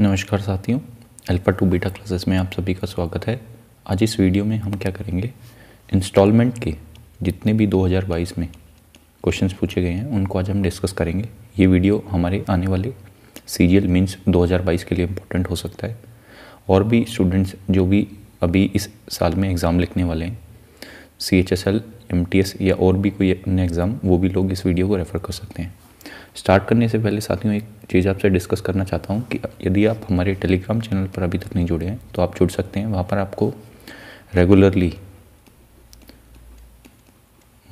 नमस्कार साथियों alpha two beta classes में आप सभी का स्वागत है आज इस वीडियो में हम क्या करेंगे इंस्टॉलमेंट के जितने भी 2022 में क्वेश्चंस पूछे गए हैं उनको आज हम डिस्कस करेंगे ये वीडियो हमारे आने वाले सी मींस 2022 के लिए इम्पोर्टेंट हो सकता है और भी स्टूडेंट्स जो भी अभी इस साल में एग्ज़ाम लिखने वाले हैं C H S L M T S या और भी कोई अन्य एग्ज़ाम वो भी लोग इस वीडियो को रेफ़र कर सकते हैं स्टार्ट करने से पहले साथियों एक चीज़ आपसे डिस्कस करना चाहता हूँ कि यदि आप हमारे टेलीग्राम चैनल पर अभी तक नहीं जुड़े हैं तो आप जुड़ सकते हैं वहाँ पर आपको रेगुलरली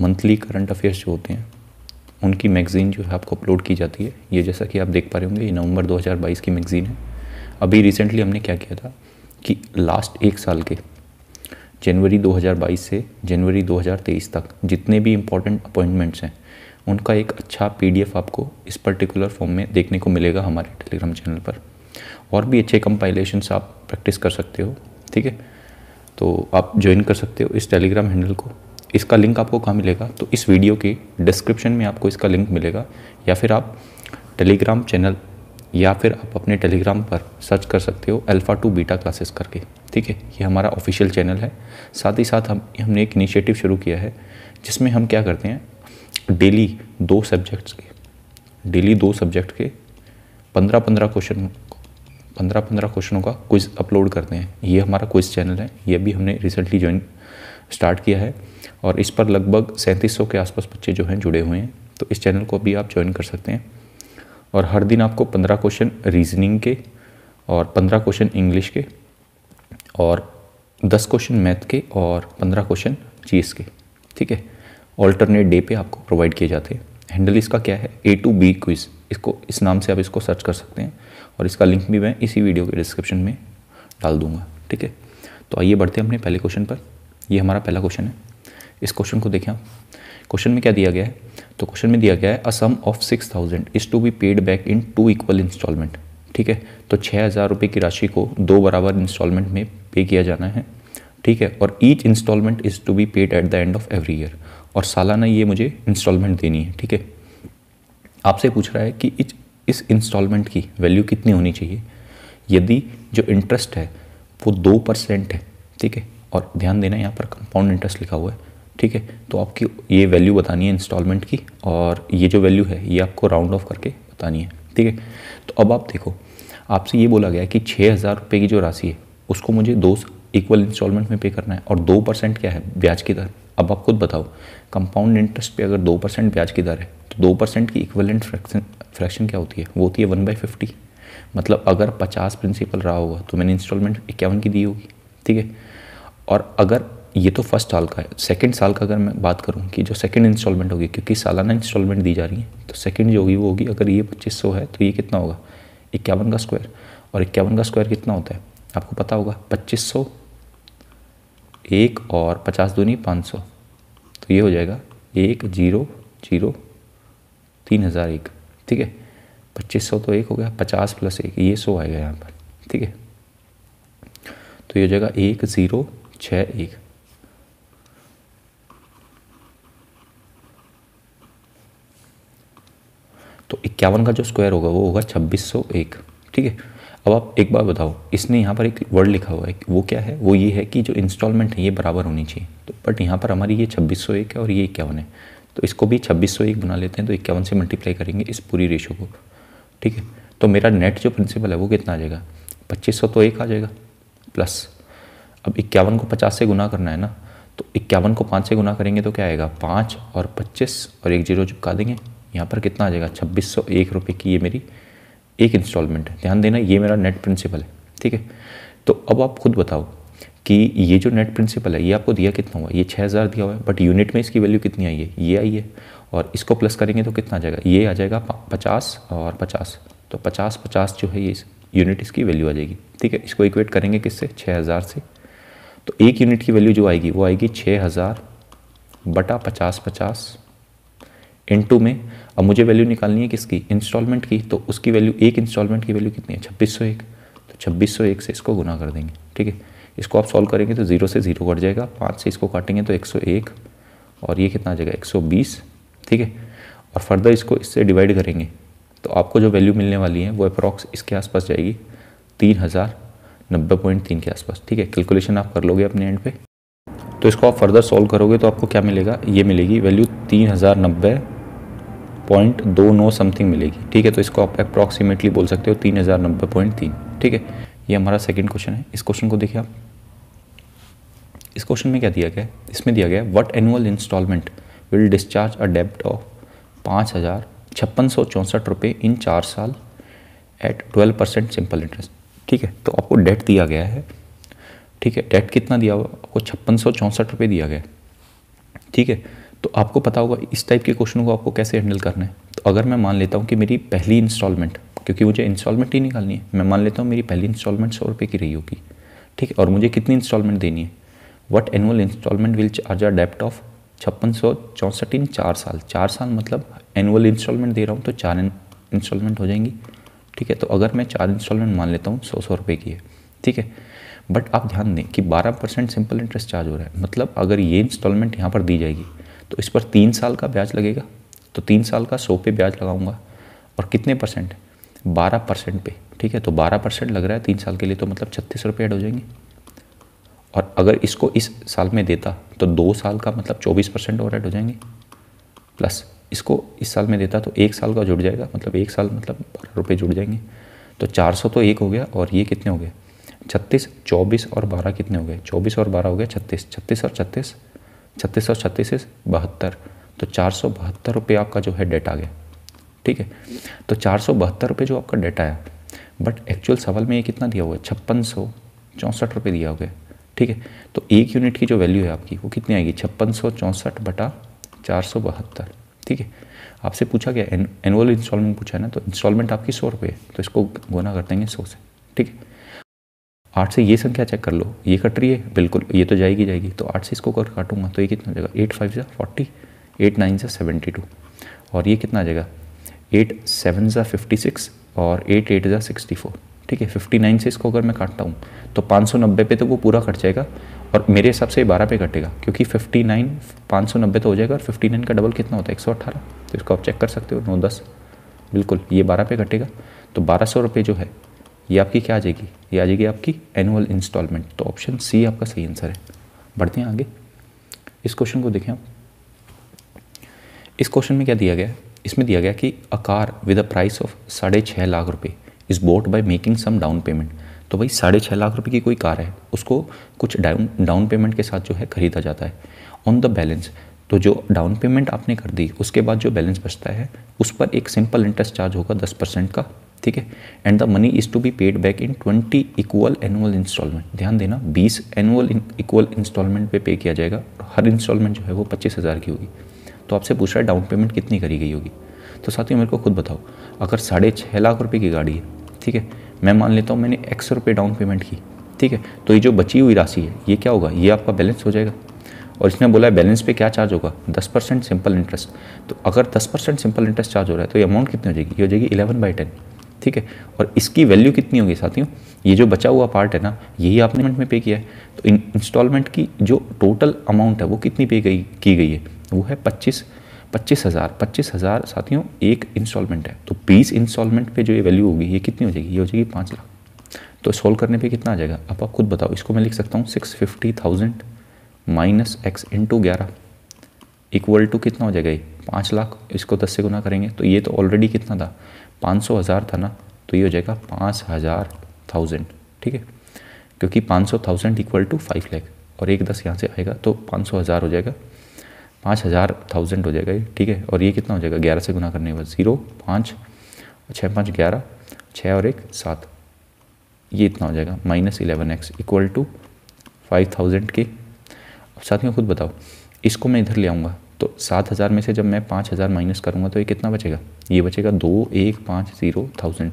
मंथली करंट अफेयर्स जो होते हैं उनकी मैगज़ीन जो है आपको अपलोड की जाती है ये जैसा कि आप देख पा रहे होंगे ये नवंबर 2022 की मैगज़ीन है अभी रिसेंटली हमने क्या किया था कि लास्ट एक साल के जनवरी 2022 से जनवरी 2023 तक जितने भी इम्पोर्टेंट अपॉइंटमेंट्स हैं उनका एक अच्छा पी आपको इस पर्टिकुलर फॉर्म में देखने को मिलेगा हमारे टेलीग्राम चैनल पर और भी अच्छे कंपाइलेशन आप प्रैक्टिस कर सकते हो ठीक है तो आप ज्वाइन कर सकते हो इस टेलीग्राम हैंडल को इसका लिंक आपको कहाँ मिलेगा तो इस वीडियो के डिस्क्रिप्शन में आपको इसका लिंक मिलेगा या फिर आप टेलीग्राम चैनल या फिर आप अपने टेलीग्राम पर सर्च कर सकते हो अल्फ़ा टू बीटा क्लासेस करके ठीक है ये हमारा ऑफिशियल चैनल है साथ ही साथ हम हमने एक इनिशिएटिव शुरू किया है जिसमें हम क्या करते हैं डेली दो सब्जेक्ट्स के डेली दो सब्जेक्ट के पंद्रह पंद्रह क्वेश्चन पंद्रह पंद्रह क्वेश्चनों का क्विज अपलोड करते हैं ये हमारा क्विज चैनल है ये भी हमने रिसेंटली ज्वाइन स्टार्ट किया है और इस पर लगभग सैंतीस के आसपास बच्चे जो हैं जुड़े हुए हैं तो इस चैनल को भी आप ज्वाइन कर सकते हैं और हर दिन आपको पंद्रह क्वेश्चन रीजनिंग के और पंद्रह क्वेश्चन इंग्लिश के और दस क्वेश्चन मैथ के और पंद्रह क्वेश्चन जी के ठीक है ऑल्टरनेट डे पे आपको प्रोवाइड किए जाते हैं हैंडल इसका क्या है ए टू बी क्विज इसको इस नाम से आप इसको सर्च कर सकते हैं और इसका लिंक भी मैं इसी वीडियो के डिस्क्रिप्शन में डाल दूंगा ठीक है तो आइए बढ़ते हैं अपने पहले क्वेश्चन पर ये हमारा पहला क्वेश्चन है इस क्वेश्चन को देखें क्वेश्चन में क्या दिया गया है तो क्वेश्चन में दिया गया है a sum of six thousand is to be paid back in two equal instalment ठीक है तो छः हज़ार रुपये की राशि को दो बराबर इंस्टॉलमेंट में पे किया जाना है ठीक है और each instalment is to be paid at the end of every year और सालाना ये मुझे इंस्टॉलमेंट देनी है ठीक है आपसे पूछ रहा है कि इस इस इंस्टॉलमेंट की वैल्यू कितनी होनी चाहिए यदि जो इंटरेस्ट है वो दो परसेंट है ठीक है और ध्यान देना यहाँ पर कंपाउंड इंटरेस्ट लिखा हुआ है ठीक है तो आपकी ये वैल्यू बतानी है इंस्टॉलमेंट की और ये जो वैल्यू है ये आपको राउंड ऑफ करके बतानी है ठीक है तो अब आप देखो आपसे ये बोला गया है कि छः हज़ार रुपये की जो राशि है उसको मुझे दो इक्वल इंस्टॉलमेंट में पे करना है और दो परसेंट क्या है ब्याज की दर अब आप खुद बताओ कंपाउंड इंटरेस्ट पे अगर दो परसेंट ब्याज की दर है तो दो परसेंट की इक्वलेंट फ्रैक्शन फ्रैक्शन क्या होती है वो होती है वन बाई फिफ्टी मतलब अगर पचास प्रिंसिपल रहा होगा तो मैंने इंस्टॉलमेंट इक्यावन की दी होगी ठीक है और अगर ये तो फर्स्ट साल का है सेकेंड साल का अगर मैं बात करूँ कि जो सेकेंड इंस्टॉलमेंट होगी क्योंकि सालाना इंस्टॉलमेंट दी जा रही है तो सेकेंड जो होगी वो होगी अगर ये पच्चीस सौ है तो ये कितना होगा इक्यावन का स्क्वायर और इक्यावन का स्क्वायर कितना होता है आपको पता होगा पच्चीस सौ एक और पचास दूनी पाँच सौ तो ये हो जाएगा एक जीरो जीरो तीन हज़ार एक ठीक है पच्चीस सौ तो एक हो गया पचास प्लस एक ये सौ आएगा यहाँ पर ठीक है तो ये हो जाएगा एक ज़ीरो छः एक तो इक्यावन का जो स्क्वायर होगा वो होगा छब्बीस सौ एक ठीक है अब आप एक बार बताओ इसने यहाँ पर एक वर्ड लिखा हुआ है वो क्या है वो ये है कि जो इंस्टॉलमेंट है ये बराबर होनी चाहिए तो बट यहाँ पर हमारी ये छब्बीस सौ एक है और ये इक्यावन है तो इसको भी छब्बीस सौ एक बना लेते हैं तो इक्यावन से मल्टीप्लाई करेंगे इस पूरी रेशो को ठीक है तो मेरा नेट जो प्रिंसिपल है वो कितना आ जाएगा पच्चीस सौ तो एक आ जाएगा प्लस अब इक्यावन को पचास से गुना करना है ना तो इक्यावन को पाँच से गुना करेंगे तो क्या आएगा पाँच और पच्चीस और एक जीरो चिपका देंगे यहाँ पर कितना आ जाएगा छब्बीस सौ एक रुपये की ये मेरी एक इंस्टॉलमेंट है ध्यान देना ये मेरा नेट प्रिंसिपल है ठीक है तो अब आप खुद बताओ कि ये जो नेट प्रिंसिपल है ये आपको दिया कितना हुआ ये छः हज़ार दिया हुआ है बट यूनिट में इसकी वैल्यू कितनी आई है ये आई है और इसको प्लस करेंगे तो कितना आ जाएगा ये आ जाएगा पचास और पचास तो पचास पचास जो है ये इस यूनिट इसकी वैल्यू आ जाएगी ठीक है इसको इक्वेट करेंगे किससे छः हज़ार से तो एक यूनिट की वैल्यू जो आएगी वो आएगी छः हज़ार बटा पचास पचास इंटू में अब मुझे वैल्यू निकालनी है किसकी इंस्टॉलमेंट की तो उसकी वैल्यू एक इंस्टॉलमेंट की वैल्यू कितनी है छब्बीस सौ एक तो छब्बीस सौ एक से इसको गुना कर देंगे ठीक है इसको आप सॉल्व करेंगे तो जीरो से जीरो कट जाएगा पाँच से इसको काटेंगे तो एक सौ एक और ये कितना आ जाएगा एक सौ बीस ठीक है और फर्दर इसको इससे डिवाइड करेंगे तो आपको जो वैल्यू मिलने वाली है वो अप्रॉक्स इसके आसपास जाएगी तीन हज़ार नब्बे पॉइंट तीन के आसपास ठीक है कैलकुलेशन आप कर लोगे अपने एंड पे तो इसको आप फर्दर सॉल्व करोगे तो आपको क्या मिलेगा ये मिलेगी वैल्यू तीन हज़ार नब्बे पॉइंट दो नौ समथिंग मिलेगी ठीक है तो इसको आप अप्रॉक्सीमेटली बोल सकते हो तीन हज़ार नब्बे पॉइंट तीन ठीक है ये हमारा सेकेंड क्वेश्चन है इस क्वेश्चन को देखिए आप इस क्वेश्चन में क्या दिया गया इसमें दिया गया what annual instalment will discharge a डेप्ट ऑफ पाँच हज़ार छप्पन सौ चौंसठ रुपये इन चार साल at twelve percent simple interest ठीक है तो आपको डेट दिया गया है ठीक है डेट कितना दिया हुआ आपको छप्पन सौ चौंसठ रुपये दिया गया ठीक है तो आपको पता होगा इस टाइप के क्वेश्चनों को आपको कैसे हैंडल करना है तो अगर मैं मान लेता हूँ कि मेरी पहली इंस्टॉलमेंट क्योंकि मुझे इंस्टॉलमेंट ही निकालनी है मैं मान लेता हूँ मेरी पहली इंस्टॉलमेंट सौ रुपये की रही होगी ठीक है और मुझे कितनी इंस्टॉलमेंट देनी है what annual instalment will charge are डेप्ट ऑफ छप्पन सौ चौंसठ इन चार साल चार साल मतलब एनुअल इंस्टॉलमेंट दे रहा हूँ तो चार इंस्टॉलमेंट हो जाएंगी ठीक है तो अगर मैं चार इंस्टॉलमेंट मान लेता हूँ सौ सौ रुपये की है ठीक है बट आप ध्यान दें कि बारह परसेंट सिंपल इंटरेस्ट चार्ज हो रहा है मतलब अगर ये इंस्टॉलमेंट यहाँ पर दी जाएगी तो इस पर तीन साल का ब्याज लगेगा तो तीन साल का सौ पे ब्याज लगाऊंगा और कितने परसेंट बारह परसेंट पे ठीक है तो बारह परसेंट लग रहा है तीन साल के लिए तो मतलब छत्तीस रुपये ऐड हो जाएंगे और अगर इसको इस साल में देता तो दो साल का मतलब चौबीस परसेंट और ऐड हो जाएंगे प्लस इसको इस साल में देता तो एक साल का जुड़ जाएगा मतलब एक साल मतलब बारह रुपये जुड़ जाएंगे तो चार सौ तो एक हो गया और ये कितने हो गए छत्तीस चौबीस और बारह कितने हो गए चौबीस और बारह हो गया छत्तीस छत्तीस और छत्तीस छत्तीस सौ छत्तीस से बहत्तर तो चार सौ बहत्तर रुपये आपका जो है डेटा गया ठीक है तो चार सौ बहत्तर रुपये जो आपका डेटा आया बट एक्चुअल सवाल में ये कितना दिया हुआ है छप्पन सौ चौंसठ रुपये दिया हुआ है ठीक है तो एक यूनिट की जो वैल्यू है आपकी वो कितनी आएगी छप्पन सौ चौंसठ बटा चार सौ बहत्तर ठीक है आपसे पूछा गया एनुअल इंस्टॉलमेंट पूछा है ना तो इंस्टॉलमेंट आपकी सौ रुपये है तो इसको गुना कर देंगे सौ से ठीक है आठ से ये संख्या चेक कर लो ये कट रही है बिल्कुल ये तो जाएगी जाएगी तो आठ से इसको कर काटूंगा तो ये कितना हो जाएगा एट फाइव ज़ा फोर्टी एट नाइन ज़ा सेवेंटी टू और ये कितना आ जाएगा एट सेवन ज़ा फिफ्टी सिक्स और एट एट ज़ा सिक्सटी फोर ठीक है फिफ्टी नाइन से इसको अगर मैं काटता हूँ तो पाँच सौ नब्बे पे तो वो पूरा कट जाएगा और मेरे हिसाब से बारह पे कटेगा क्योंकि फिफ्टी नाइन पाँच सौ नब्बे तो हो जाएगा और फिफ्टी नाइन का डबल कितना होता है एक सौ अट्ठारह तो इसको आप चेक कर सकते हो नौ दस बिल्कुल ये बारह पे कटेगा तो बारह सौ रुपये जो है ये आपकी क्या आ जाएगी ये आ जाएगी आपकी एनुअल इंस्टॉलमेंट तो ऑप्शन सी आपका सही आंसर है बढ़ते हैं आगे इस क्वेश्चन को देखें आप इस क्वेश्चन में क्या दिया गया इसमें दिया गया कि a car with a price of साढ़े छः लाख रुपए is bought by making some down payment तो भाई साढ़े छः लाख रुपए की कोई कार है उसको कुछ डाउन डाउन पेमेंट के साथ जो है खरीदा जाता है ऑन द बैलेंस तो जो डाउन पेमेंट आपने कर दी उसके बाद जो बैलेंस बचता है उस पर एक सिंपल इंटरेस्ट चार्ज होगा दस परसेंट का ठीक है and the money is to be paid back in twenty equal annual instalment ध्यान देना बीस एनुअल इक्वल इंस्टॉलमेंट पे पे किया जाएगा हर इंस्टॉलमेंट जो है वो पच्चीस हज़ार की होगी तो आपसे पूछ रहा है डाउन पेमेंट कितनी करी गई होगी तो साथियों मेरे को खुद बताओ अगर साढ़े छः लाख रुपये की गाड़ी है ठीक है मैं मान लेता हूँ मैंने एक्स रुपये डाउन पेमेंट की ठीक है तो ये जो बची हुई राशि है ये क्या होगा ये आपका बैलेंस हो जाएगा और इसने बोला है बैलेंस पे क्या चार्ज होगा दस परसेंट सिंपल इंटरेस्ट तो अगर दस परसेंट सिंपल इंटरेस्ट चार्ज हो रहा है तो ये अमाउंट कितनी हो जाएगी ये हो जाएगी इलेवन बाई टेन ठीक है और इसकी वैल्यू कितनी होगी साथियों ये जो बचा हुआ पार्ट है ना यही आपने पेमेंट में पे किया है तो इन इंस्टॉलमेंट की जो टोटल अमाउंट है वो कितनी पे गई की गई है वो है पच्चीस पच्चीस हज़ार पच्चीस हज़ार साथियों एक इंस्टॉलमेंट है तो बीस इंस्टॉलमेंट पे जो ये वैल्यू होगी ये कितनी हो जाएगी ये हो जाएगी पाँच लाख तो सॉल्व करने पे कितना आ जाएगा अब आप खुद बताओ इसको मैं लिख सकता हूँ six fifty thousand minus x into ग्यारह इक्वल टू कितना हो जाएगा ये पाँच लाख इसको दस से गुना करेंगे तो ये तो ऑलरेडी कितना था पाँच सौ हज़ार था ना तो ये हो जाएगा पाँच हज़ार थाउजेंड ठीक है क्योंकि पाँच सौ thousand equal to five lakh और एक दस यहाँ से आएगा तो पाँच सौ हज़ार हो जाएगा पाँच हज़ार थाउजेंड हो जाएगा ये ठीक है और ये कितना हो जाएगा ग्यारह से गुना करने के बाद ज़ीरो पाँच छः पाँच ग्यारह छः और एक सात ये इतना हो जाएगा minus eleven x equal to five thousand के साथियों खुद बताओ इसको मैं इधर ले आऊँगा तो सात हज़ार में से जब मैं पाँच हज़ार माइनस करूँगा तो ये कितना बचेगा ये बचेगा दो एक पाँच zero thousand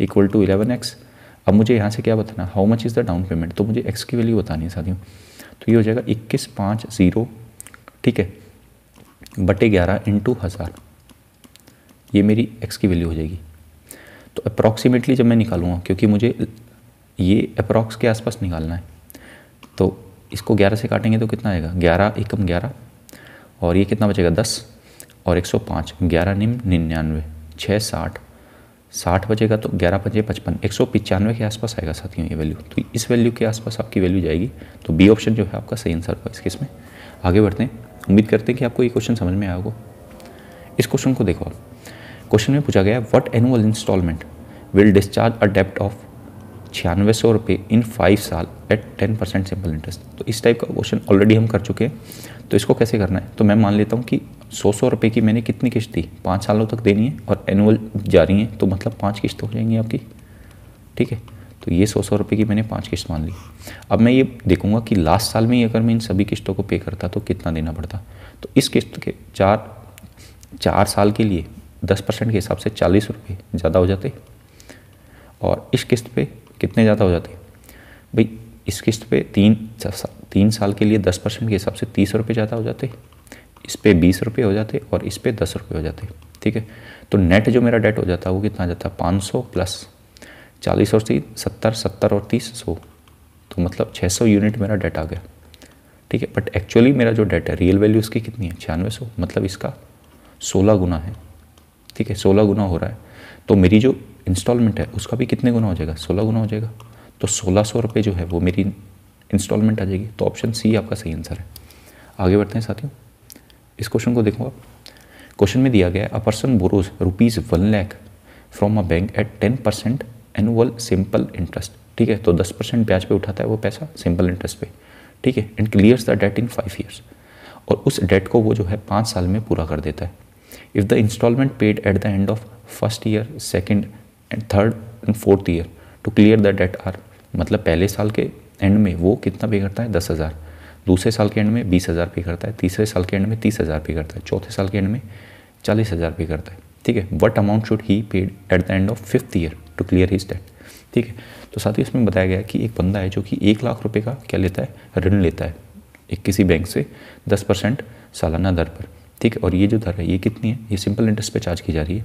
equal to eleven x अब मुझे यहाँ से क्या बताना how much is the down payment तो मुझे एक्स की वैल्यू बतानी है साथियों तो ये हो जाएगा इक्कीस पाँच ज़ीरो ठीक है बटे ग्यारह इंटू हज़ार ये मेरी एक्स की वैल्यू हो जाएगी तो अप्रॉक्सीमेटली जब मैं निकालूंगा क्योंकि मुझे ये अप्रॉक्स के आसपास निकालना है तो इसको ग्यारह से काटेंगे तो कितना आएगा ग्यारह एकम ग्यारह और ये कितना बचेगा दस और एक सौ पाँच ग्यारह निम निन्यानवे छः साठ साठ बचेगा तो ग्यारह पचे पचपन एक सौ पचानवे के आसपास आएगा साथियों ये वैल्यू तो इस वैल्यू के आसपास आपकी वैल्यू जाएगी तो बी ऑप्शन जो है आपका सही आंसर होगा इसके इसमें आगे बढ़ते हैं उम्मीद करते हैं कि आपको ये क्वेश्चन समझ में आएगा होगा इस क्वेश्चन को देखो आप क्वेश्चन में पूछा गया what annual instalment will discharge a डेप्ट ऑफ छियानवे सौ रुपये इन फाइव साल at ten percent simple interest तो इस टाइप का क्वेश्चन ऑलरेडी हम कर चुके हैं तो इसको कैसे करना है तो मैं मान लेता हूँ कि सौ सौ रुपये की मैंने कितनी किश्त दी पाँच सालों तक देनी है और एनुअल जा रही है तो मतलब पाँच किश्त हो जाएंगी आपकी ठीक है तो ये सौ सौ रुपये की मैंने पाँच किस्त मान ली अब मैं ये देखूंगा कि लास्ट साल में ही अगर मैं इन सभी किस्तों को पे करता तो कितना देना पड़ता तो इस किस्त के चार चार साल के लिए दस परसेंट के हिसाब से चालीस रुपये ज़्यादा हो जाते और इस किस्त पे कितने ज़्यादा हो जाते भाई इस किस्त पे तीन तीन साल के लिए दस परसेंट के हिसाब से तीस रुपये ज़्यादा हो जाते इस पर बीस रुपये हो जाते और इस पर दस रुपये हो जाते ठीक है तो नेट जो मेरा डेट हो जाता है वो कितना जाता है पाँच सौ प्लस चालीस और तीन सत्तर सत्तर और तीस सौ तो मतलब छः सौ यूनिट मेरा डेट आ गया ठीक है बट एक्चुअली मेरा जो डेट है रियल वैल्यू उसकी कितनी है छियानवे सौ मतलब इसका सोलह गुना है ठीक है सोलह गुना हो रहा है तो मेरी जो इंस्टॉलमेंट है उसका भी कितने गुना हो जाएगा सोलह गुना हो जाएगा तो सोलह सौ रुपये जो है वो मेरी इंस्टॉलमेंट आ जाएगी तो ऑप्शन सी आपका सही आंसर है आगे बढ़ते हैं साथियों इस क्वेश्चन को देखो आप क्वेश्चन में दिया गया है a person borrows rupees one lakh from a bank at ten percent annual simple interest ठीक है तो दस परसेंट ब्याज पे उठाता है वो पैसा सिंपल इंटरेस्ट पे ठीक है and clears the debt in five years और उस डेट को वो जो है पाँच साल में पूरा कर देता है if the instalment paid at the end of first year second and third and fourth year to clear the debt are मतलब पहले साल के एंड में वो कितना पे करता है दस हज़ार दूसरे साल के एंड में बीस हज़ार पे करता है तीसरे साल के एंड में तीस हज़ार पे करता है चौथे साल के एंड में चालीस हज़ार पे करता है ठीक है what amount should he paid at the end of fifth year to clear his debt ठीक है तो साथ ही इसमें बताया गया कि एक बंदा है जो कि एक लाख रुपये का क्या लेता है ऋण लेता है एक किसी बैंक से दस परसेंट सालाना दर पर ठीक है और ये जो दर है ये कितनी है ये सिंपल इंटरेस्ट पे चार्ज की जा रही है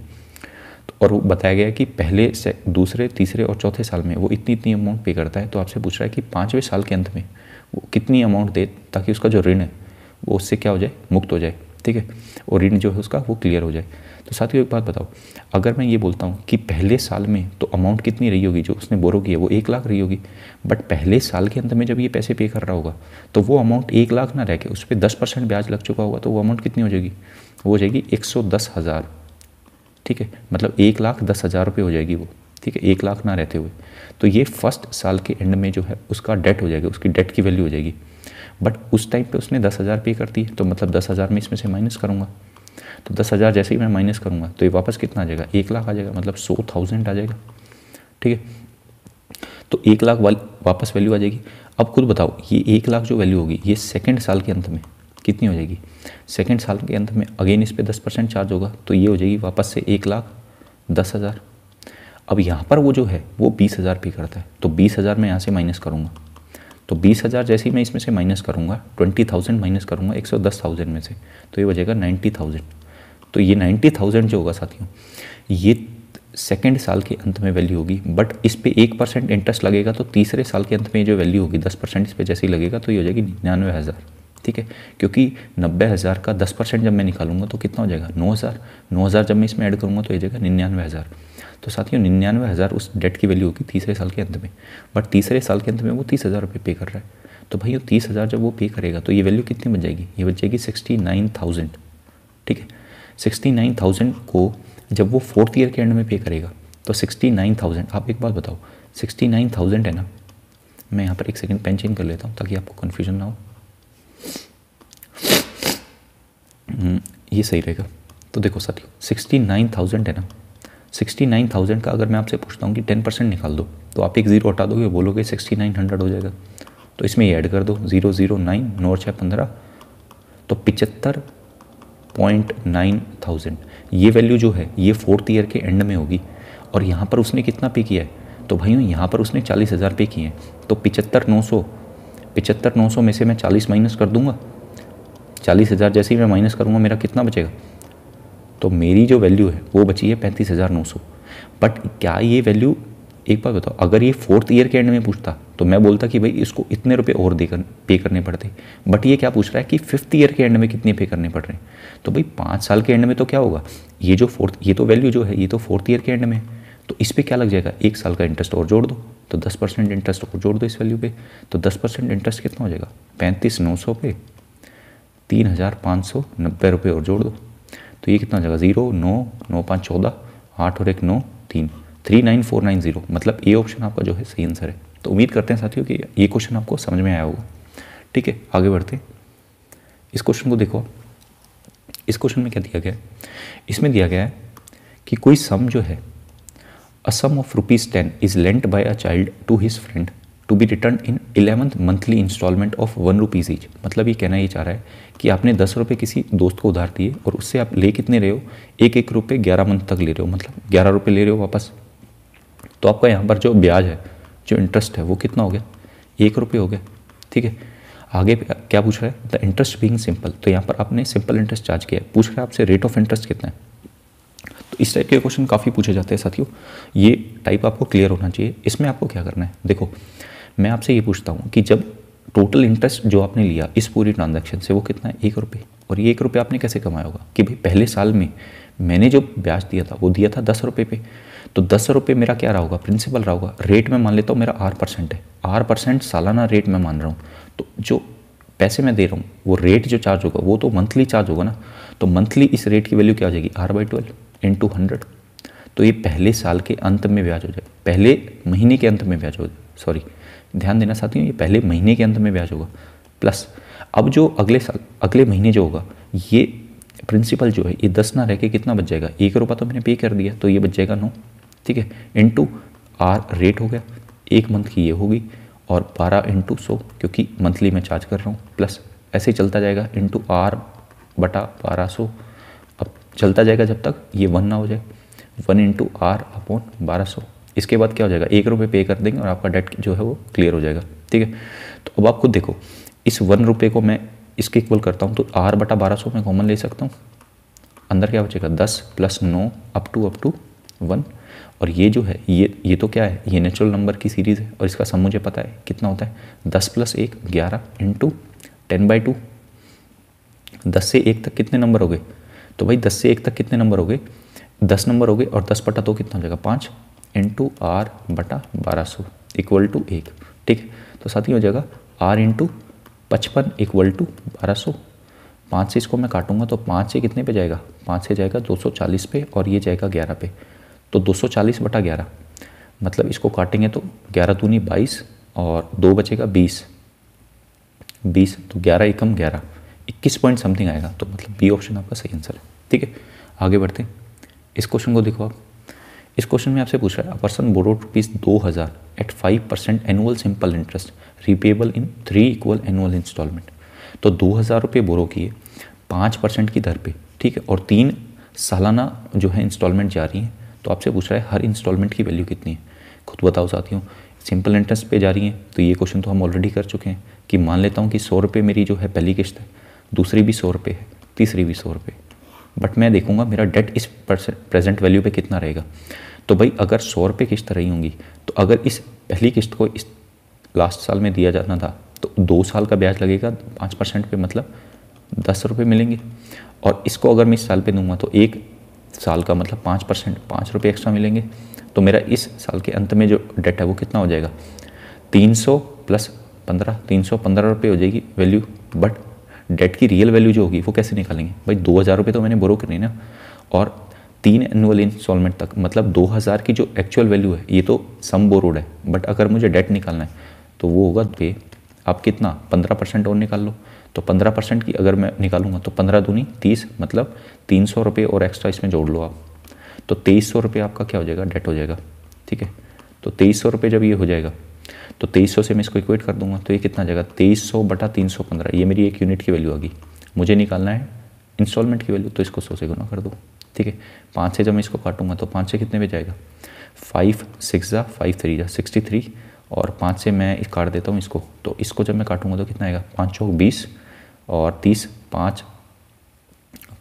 और वो बताया गया कि पहले से दूसरे तीसरे और चौथे साल में वो इतनी इतनी अमाउंट पे करता है तो आपसे पूछ रहा है कि पाँचवें साल के अंत में वो कितनी अमाउंट दे ताकि उसका जो ऋण है वो उससे क्या हो जाए मुक्त हो जाए ठीक है और ऋण जो है उसका वो क्लियर हो जाए तो साथियों एक बात बताओ अगर मैं ये बोलता हूँ कि पहले साल में तो अमाउंट कितनी रही होगी जो उसने बोरो की है वो एक लाख रही होगी बट पहले साल के अंत में जब ये पैसे पे कर रहा होगा तो वो अमाउंट एक लाख ना रह के उस पर दस परसेंट ब्याज लग चुका होगा तो वो अमाउंट कितनी हो जाएगी वो हो जाएगी एक सौ दस हज़ार ठीक है मतलब एक लाख दस हज़ार रुपये हो जाएगी वो ठीक है एक लाख ना रहते हुए तो ये फर्स्ट साल के एंड में जो है उसका डेट हो जाएगा उसकी डेट की वैल्यू हो जाएगी बट उस टाइम पे उसने दस हज़ार पे कर दी तो मतलब दस हज़ार में इसमें से माइनस करूँगा तो दस हज़ार जैसे ही मैं माइनस करूँगा तो ये वापस कितना आ जाएगा एक लाख आ जाएगा मतलब सौ थाउजेंड आ जाएगा ठीक है तो एक लाख वाल वापस वैल्यू आ जाएगी अब खुद बताओ ये एक लाख जो वैल्यू होगी ये सेकेंड साल के अंत में कितनी हो जाएगी सेकेंड साल के अंत में अगेन इस पर दस परसेंट चार्ज होगा तो ये हो जाएगी वापस से एक लाख दस हज़ार अब यहाँ पर वो जो है वो बीस हज़ार पे करता है तो बीस हज़ार मैं यहाँ से माइनस करूँगा तो बीस हज़ार जैसे ही मैं इसमें से माइनस करूँगा ट्वेंटी थाउजेंड माइनस करूँगा एक सौ दस थाउजेंड में से तो ये हो जाएगा नाइन्टी थाउजेंड तो ये नाइन्टी थाउजेंड जो होगा साथियों ये सेकेंड साल के अंत में वैल्यू होगी बट इस पर एक परसेंट इंटरेस्ट लगेगा तो तीसरे साल के अंत में जो वैल्यू होगी दस परसेंट इस पर जैसे ही लगेगा तो ये हो जाएगी निन्यानवे हज़ार ठीक है क्योंकि नब्बे हज़ार का दस परसेंट जब मैं निकालूंगा तो कितना हो जाएगा नौ हज़ार नौ हज़ार जब मैं इसमें ऐड करूँगा तो ये जाएगा निन्यानवे हज़ार तो साथियों निन्यानवे हज़ार उस डेट की वैल्यू होगी तीसरे साल के अंत में बट तीसरे साल के अंत में वो तीस हज़ार रुपये पे कर रहा है तो वो तीस हज़ार जब वो पे करेगा तो ये वैल्यू कितनी बच जाएगी ये बच जाएगी सिक्सटी नाइन थाउजेंड ठीक है सिक्सटी नाइन थाउजेंड को जब वो फोर्थ ईयर के एंड में पे करेगा तो सिक्सटी नाइन थाउजेंड आप एक बात बताओ सिक्सटी नाइन थाउजेंड है ना मैं यहाँ पर एक सेकेंड पेंशन कर लेता हूँ ताकि आपको कन्फ्यूजन ना हो हम्म, ये सही रहेगा तो देखो साथी सिक्सटी नाइन थाउजेंड है ना सिक्सटी नाइन थाउजेंड का अगर मैं आपसे पूछता हूँ कि टेन परसेंट निकाल दो तो आप एक ज़ीरो हटा दोगे बोलोगे सिक्सटी नाइन हंड्रेड हो जाएगा तो इसमें ये ऐड कर दो ज़ीरो ज़ीरो नाइन नौ छः पंद्रह तो पिचहत्तर पॉइंट नाइन थाउजेंड ये वैल्यू जो है ये फोर्थ ईयर के एंड में होगी और यहाँ पर उसने कितना पे किया है तो भाइयों यहाँ पर उसने चालीस हज़ार पे किए हैं तो पिचहत्तर नौ सौ पिचहत्तर नौ सौ में से मैं चालीस माइनस कर दूंगा चालीस हज़ार जैसे ही मैं माइनस करूँगा मेरा कितना बचेगा तो मेरी जो वैल्यू है वो बची है पैंतीस हज़ार नौ सौ बट क्या ये वैल्यू एक बात बताओ अगर ये फोर्थ ईयर के एंड में पूछता तो मैं बोलता कि भाई इसको इतने रुपए और देकर पे करने पड़ते बट ये क्या पूछ रहा है कि फिफ्थ ईयर के एंड में कितने पे करने पड़ रहे हैं तो भाई पाँच साल के एंड में तो क्या होगा ये जो फोर्थ ये तो वैल्यू जो है ये तो फोर्थ ईयर के एंड में है तो इस पर क्या लग जाएगा एक साल का इंटरेस्ट और जोड़ दो तो दस परसेंट इंटरेस्ट को जोड़ दो इस वैल्यू पे तो दस परसेंट इंटरेस्ट कितना हो जाएगा पैंतीस नौ सौ पे तीन हज़ार पाँच सौ नब्बे रुपये और जोड़ दो तो ये कितना हो जाएगा ज़ीरो नौ नौ पाँच चौदह आठ और एक नौ तीन three nine four nine zero मतलब ए ऑप्शन आपका जो है सही आंसर है तो उम्मीद करते हैं साथियों कि ये क्वेश्चन आपको समझ में आया होगा ठीक है आगे बढ़ते इस क्वेश्चन को देखो इस क्वेश्चन में क्या दिया गया है इसमें दिया गया है कि कोई सम जो है A sum of rupees 10 is lent by a child to his friend to be return in eleventh monthly instalment of one rupees each मतलब ये कहना ये चाह रहा है कि आपने दस रुपये किसी दोस्त को उधार दिए और उससे आप ले कितने रहे हो एक एक रुपये ग्यारह मंथ तक ले रहे हो मतलब ग्यारह रुपये ले रहे हो वापस तो आपका यहाँ पर जो ब्याज है जो इंटरेस्ट है वो कितना हो गया एक रुपये हो गया ठीक है आगे क्या पूछ रहा है द इंटरेस्ट बींग सिंपल तो यहाँ पर आपने सिंपल इंटरेस्ट चार्ज किया है पूछ रहा है आपसे रेट ऑफ इंटरेस्ट कितना है इस टाइप के क्वेश्चन काफ़ी पूछे जाते हैं साथियों ये टाइप आपको क्लियर होना चाहिए इसमें आपको क्या करना है देखो मैं आपसे ये पूछता हूँ कि जब टोटल इंटरेस्ट जो आपने लिया इस पूरी ट्रांजेक्शन से वो कितना है एक रुपये और ये एक रुपये आपने कैसे कमाया होगा कि भाई पहले साल में मैंने जो ब्याज दिया था वो दिया था दस रुपये पे तो दस रुपये मेरा क्या रहा होगा प्रिंसिपल रहा होगा रेट में मान लेता हूँ मेरा आर परसेंट है आर परसेंट सालाना रेट में मान रहा हूँ तो जो पैसे मैं दे रहा हूँ वो रेट जो चार्ज होगा वो तो मंथली चार्ज होगा ना तो मंथली इस रेट की वैल्यू क्या हो जाएगी R by twelve into hundred तो ये पहले साल के अंत में ब्याज हो जाएगा पहले महीने के अंत में ब्याज हो सॉरी ध्यान देना साथियों ये पहले महीने के अंत में ब्याज होगा प्लस अब जो अगले साल अगले महीने जो होगा ये प्रिंसिपल जो है ये दस ना रह के कितना बच जाएगा एक रुपये तो मैंने पे कर दिया तो ये बच जाएगा नौ ठीक है इंटू आर रेट हो गया एक मंथ की ये होगी और बारह इंटू सौ क्योंकि मंथली मैं चार्ज कर रहा हूँ प्लस ऐसे ही चलता जाएगा इंटू आर बटा बारह सौ चलता जाएगा जब तक ये वन ना हो जाए वन इंटू आर अपॉन बारह सौ इसके बाद क्या हो जाएगा एक रुपये पे कर देंगे और आपका डेट जो है वो क्लियर हो जाएगा ठीक है तो अब आप खुद देखो इस वन रुपये को मैं इसके इक्वल करता हूँ तो आर बटा बारह सौ मैं कॉमन ले सकता हूँ अंदर क्या बचेगा दस प्लस नौ up to up to one और ये जो है ये ये तो क्या है ये नेचुरल नंबर की सीरीज़ है और इसका सम मुझे पता है कितना होता है दस प्लस एक ग्यारह इंटू टेन बाई टू दस से एक तक कितने नंबर हो गए तो भाई दस से एक तक कितने नंबर हो गए दस नंबर हो गए और दस बटा दो कितना हो जाएगा पाँच इंटू आर बटा बारह सौ इक्वल टू एक ठीक है तो साथ ही हो जाएगा आर इंटू पचपन इक्वल टू बारह सौ पाँच से इसको मैं काटूंगा तो पाँच से कितने पे जाएगा पाँच से जाएगा दो सौ चालीस पे और ये जाएगा ग्यारह पे तो दो सौ चालीस बटा ग्यारह मतलब इसको काटेंगे तो ग्यारह दूनी बाईस और दो बचेगा बीस बीस तो ग्यारह एकम ग्यारह इक्कीस पॉइंट समथिंग आएगा तो मतलब बी ऑप्शन आपका सही आंसर है ठीक है आगे बढ़ते हैं इस क्वेश्चन को देखो आप इस क्वेश्चन में आपसे पूछ रहा है अ पर्सन बोरोड रुपीज़ दो हज़ार at five percent annual simple interest repayable in three equal annual instalment तो दो हज़ार रुपये बोरो किए पाँच परसेंट की दर पे ठीक है और तीन सालाना जो है इंस्टॉलमेंट जा रही हैं तो आपसे पूछ रहा है हर इंस्टॉलमेंट की वैल्यू कितनी है खुद बताओ साथियों सिंपल इंटरेस्ट पे जा रही हैं तो ये क्वेश्चन तो हम ऑलरेडी कर चुके हैं कि मान लेता हूँ कि सौ रुपये मेरी जो है पहली किस्त है दूसरी भी सौ रुपये है तीसरी भी सौ रुपये बट मैं देखूंगा मेरा डेट इस प्रेजेंट वैल्यू पे कितना रहेगा तो भाई अगर सौ रुपये किस्त रही होंगी तो अगर इस पहली किस्त को इस लास्ट साल में दिया जाना था तो दो साल का ब्याज लगेगा पाँच परसेंट पे मतलब दस रुपये मिलेंगे और इसको अगर मैं इस साल पे दूंगा तो एक साल का मतलब पाँच परसेंट पाँच रुपये एक्स्ट्रा मिलेंगे तो मेरा इस साल के अंत में जो डेट है वो कितना हो जाएगा तीन सौ प्लस पंद्रह तीन सौ पंद्रह रुपये हो जाएगी वैल्यू बट डेट की रियल वैल्यू जो होगी वो कैसे निकालेंगे भाई दो हज़ार रुपये तो मैंने बोरो करनी ना और तीन एनुअल इंस्टॉलमेंट तक मतलब दो हज़ार की जो एक्चुअल वैल्यू है ये तो सम बोरोड है बट अगर मुझे डेट निकालना है तो वो होगा पे आप कितना पंद्रह परसेंट और निकाल लो तो पंद्रह परसेंट की अगर मैं निकालूंगा तो पंद्रह दूनी तीस मतलब तीन सौ रुपये और एक्स्ट्रा इसमें जोड़ लो आप तो तेईस सौ रुपये आपका क्या हो जाएगा डेट हो जाएगा ठीक है तो तेईस सौ रुपये जब ये हो जाएगा तो 2300 से मैं इसको इक्वेट कर दूंगा तो ये कितना जाएगा 2300 बटा 315 ये मेरी एक यूनिट की वैल्यू आ गई मुझे निकालना है इंस्टॉलमेंट की वैल्यू तो इसको सौ से गुना कर दो ठीक है पाँच से जब मैं इसको काटूंगा तो पाँच से कितने पे जाएगा फाइव सिक्स ज़ा फाइव थ्री ज़ा सिक्सटी थ्री और पाँच से मैं काट देता हूँ इसको तो इसको जब मैं काटूंगा तो कितना आएगा पाँच चौक बीस और तीस पाँच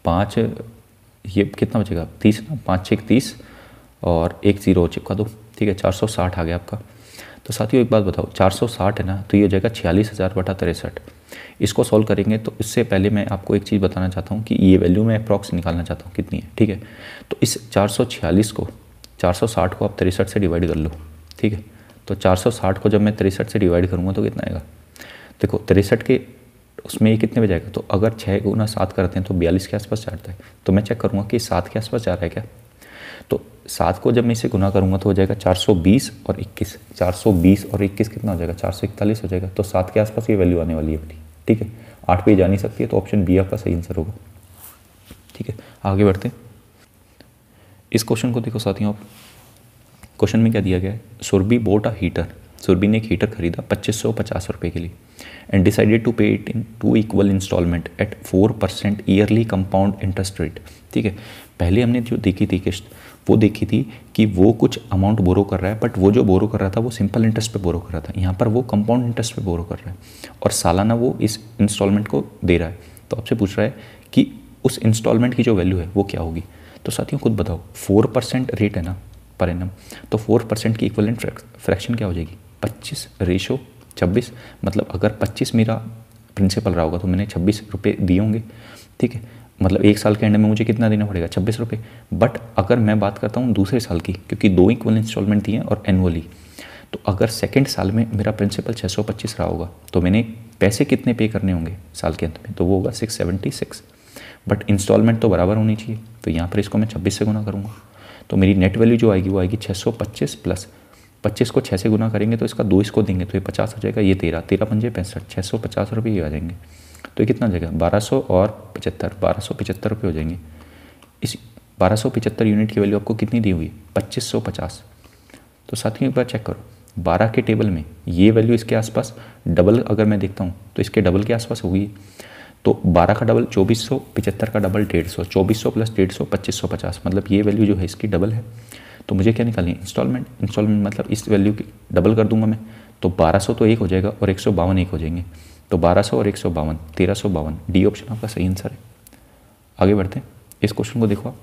पाँच ये कितना बचेगा तीस ना पाँच छः तीस और एक ज़ीरो चिपका दो ठीक है चार सौ साठ आ गया आपका तो साथियों एक बात बताओ 460 है ना तो ये हो जाएगा छियालीस हज़ार बटा तिरसठ इसको सॉल्व करेंगे तो इससे पहले मैं आपको एक चीज़ बताना चाहता हूँ कि ये वैल्यू मैं अप्रॉक्स निकालना चाहता हूँ कितनी है ठीक है तो इस चार को चार को आप तिरसठ से डिवाइड कर लो ठीक है तो चार को जब मैं तिरसठ से डिवाइड करूँगा तो कितना आएगा देखो तिरसठ के उसमें ये कितने बजे आएगा तो अगर छः गुना सात करते हैं तो बयालीस के आसपास चाहता है तो मैं चेक करूँगा कि सात के आसपास जा रहा है क्या तो सात को जब मैं इसे गुना करूंगा तो हो जाएगा 420 और 21 420 और 21 कितना हो जाएगा 441 हो जाएगा तो सात के आसपास ये वैल्यू आने वाली है अपनी ठीक है आठ पे जा नहीं सकती है तो ऑप्शन बी आपका सही आंसर होगा ठीक है आगे बढ़ते इस क्वेश्चन को देखो साथियों आप क्वेश्चन में क्या दिया गया है सुरबी बोट अ हीटर सुरबी ने एक हीटर खरीदा पच्चीस सौ पचास रुपये के लिए and decided to pay it in two equal instalment at four percent yearly compound interest rate ठीक है पहले हमने जो देखी थी किस्त वो देखी थी कि वो कुछ अमाउंट बोरो कर रहा है बट वो जो बोरो कर रहा था वो सिंपल इंटरेस्ट पे बोरो कर रहा था यहाँ पर वो कंपाउंड इंटरेस्ट पे बोरो कर रहा है और सालाना वो इस इंस्टॉलमेंट को दे रहा है तो आपसे पूछ रहा है कि उस इंस्टॉलमेंट की जो वैल्यू है वो क्या होगी तो साथियों खुद बताओ फोर परसेंट रेट है ना पर एनम तो फोर परसेंट की इक्वलेंट फ्रैक्शन क्या हो जाएगी पच्चीस रेशो छब्बीस मतलब अगर पच्चीस मेरा प्रिंसिपल रहा होगा तो मैंने छब्बीस रुपये दिए होंगे ठीक है मतलब एक साल के एंड में मुझे कितना देना पड़ेगा छब्बीस रुपये बट अगर मैं बात करता हूँ दूसरे साल की क्योंकि दो इक्वल इंस्टॉलमेंट दिए और एनुअली तो अगर सेकेंड साल में मेरा प्रिंसिपल छः सौ पच्चीस रहा होगा तो मैंने पैसे कितने पे करने होंगे साल के अंत में तो वो होगा six seventy six but instalment तो बराबर होनी चाहिए तो यहाँ पर इसको मैं छब्बीस से गुना करूँगा तो मेरी नेट वैल्यू जो आएगी वो आएगी छः सौ पच्चीस प्लस पच्चीस को छः से गुना करेंगे तो इसका दो इसको देंगे तो ये पचास हो जाएगा ये तेरह तेरह पंजे पैंसठ छः सौ पचास रुपये ये आ जाएंगे तो कितना हो जाएगा बारह सौ और पचहत्तर बारह सौ पचहत्तर रुपये हो जाएंगे इस बारह सौ पचहत्तर यूनिट की वैल्यू आपको कितनी दी हुई पच्चीस सौ पचास तो साथियों एक बार चेक करो बारह के टेबल में ये वैल्यू इसके आसपास डबल अगर मैं देखता हूँ तो इसके डबल के आसपास होगी तो 12 का डबल सौ पचहत्तर का डबल चौबीस सौ प्लस सौ पचास मतलब ये वैल्यू जो है इसकी डबल है तो मुझे क्या निकालनी है इंस्टॉलमेंट इंस्टॉलमेंट मतलब इस वैल्यू की डबल कर दूंगा मैं तो 1200 तो एक हो जाएगा और एक सौ एक हो जाएंगे तो बारह सौ और एक सौ बावन तेरह सौ बावन डी ऑप्शन आपका सही आंसर है आगे बढ़ते हैं इस क्वेश्चन को देखो आप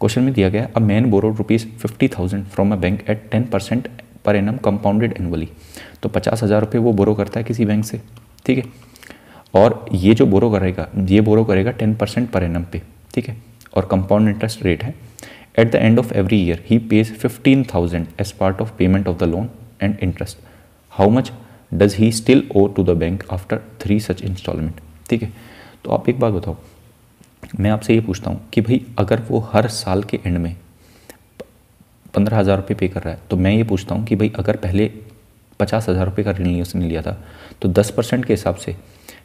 क्वेश्चन में दिया गया a man borrowed rupees fifty thousand from a bank at ten percent per annum compounded annually तो पचास हज़ार रुपये वो बोरो करता है किसी बैंक से ठीक है और ये जो बोरो करेगा ये बोरो करेगा टेन परसेंट पर एनम पे ठीक है और कंपाउंड इंटरेस्ट रेट है at the end of every year he pays fifteen thousand as part of payment of the loan and interest how much does he still owe to the bank after three such instalment ठीक है तो आप एक बात बताओ मैं आपसे ये पूछता हूँ कि भाई अगर वो हर साल के एंड में पंद्रह हज़ार रुपये पे कर रहा है तो मैं ये पूछता हूँ कि भाई अगर पहले पचास हज़ार रुपये का ऋण लिया उसने लिया था तो दस परसेंट के हिसाब से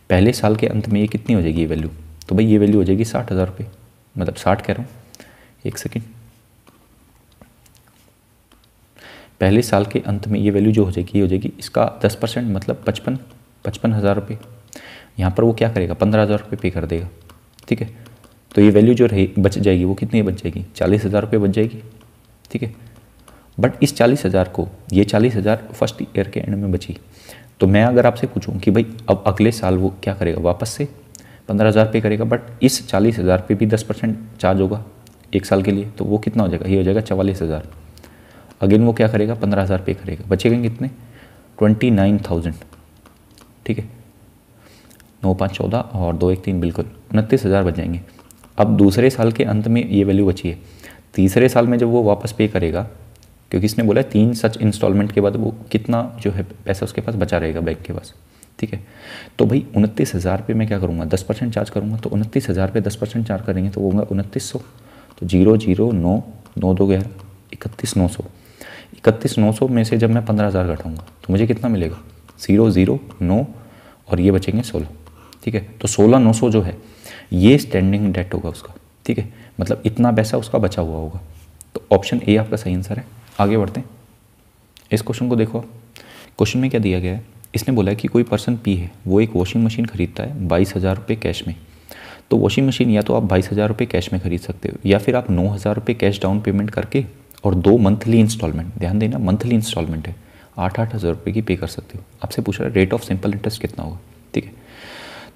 पहले साल के अंत में ये कितनी हो जाएगी ये वैल्यू तो भाई ये वैल्यू हो जाएगी साठ हज़ार रुपये मतलब साठ कह रहा हूँ एक सेकेंड पहले साल के अंत में ये वैल्यू जो हो जाएगी ये हो जाएगी इसका दस परसेंट मतलब पचपन पचपन हज़ार रुपये यहाँ पर वो क्या करेगा पंद्रह हज़ार रुपये पे कर देगा ठीक है तो ये वैल्यू जो रही बच जाएगी वो कितनी बच जाएगी चालीस हज़ार रुपये बच जाएगी ठीक है बट इस चालीस हज़ार को ये चालीस हज़ार फर्स्ट ईयर के एंड में बची तो मैं अगर आपसे पूछूँ कि भाई अब अगले साल वो क्या करेगा वापस से पंद्रह हज़ार पे करेगा बट इस चालीस हज़ार पे भी दस परसेंट चार्ज होगा एक साल के लिए तो वो कितना हो जाएगा ये हो जाएगा चवालीस हज़ार अगेन वो क्या करेगा पंद्रह हज़ार पे करेगा बचे गए कितने ट्वेंटी नाइन थाउजेंड ठीक है नौ पाँच चौदह और दो एक तीन बिल्कुल उनतीस हज़ार बच जाएंगे अब दूसरे साल के अंत में ये वैल्यू बची है तीसरे साल में जब वो वापस पे करेगा क्योंकि इसने बोला तीन सच इंस्टॉलमेंट के बाद वो कितना जो है पैसा उसके पास बचा रहेगा बैंक के पास ठीक है तो भाई उनतीस हज़ार पे मैं क्या करूँगा दस परसेंट चार्ज करूँगा तो उनतीस हज़ार पे दस परसेंट चार्ज करेंगे तो होगा उनतीस सौ तो जीरो जीरो नौ नौ दो ग्यारह इकतीस नौ सौ इकतीस नौ सौ में से जब मैं पंद्रह हज़ार घटाऊँगा तो मुझे कितना मिलेगा ज़ीरो ज़ीरो नौ और ये बचेंगे सोलह ठीक है तो सोलह नौ सौ जो है ये स्टैंडिंग डेट होगा उसका ठीक है मतलब इतना पैसा उसका बचा हुआ होगा तो ऑप्शन ए आपका सही आंसर है आगे बढ़ते हैं इस क्वेश्चन को देखो आप क्वेश्चन में क्या दिया गया है इसने बोला है कि कोई पर्सन पी है वो एक वॉशिंग मशीन खरीदता है बाईस हज़ार रुपये कैश में तो वॉशिंग मशीन या तो आप बाईस हज़ार रुपये कैश में खरीद सकते हो या फिर आप नौ हज़ार रुपये कैश डाउन पेमेंट करके और दो मंथली इंस्टॉलमेंट ध्यान देना मंथली इंस्टॉलमेंट है आठ आठ हज़ार रुपये की पे कर सकते हो आपसे पूछ रहा है रेट ऑफ सिंपल इंटरेस्ट कितना होगा ठीक है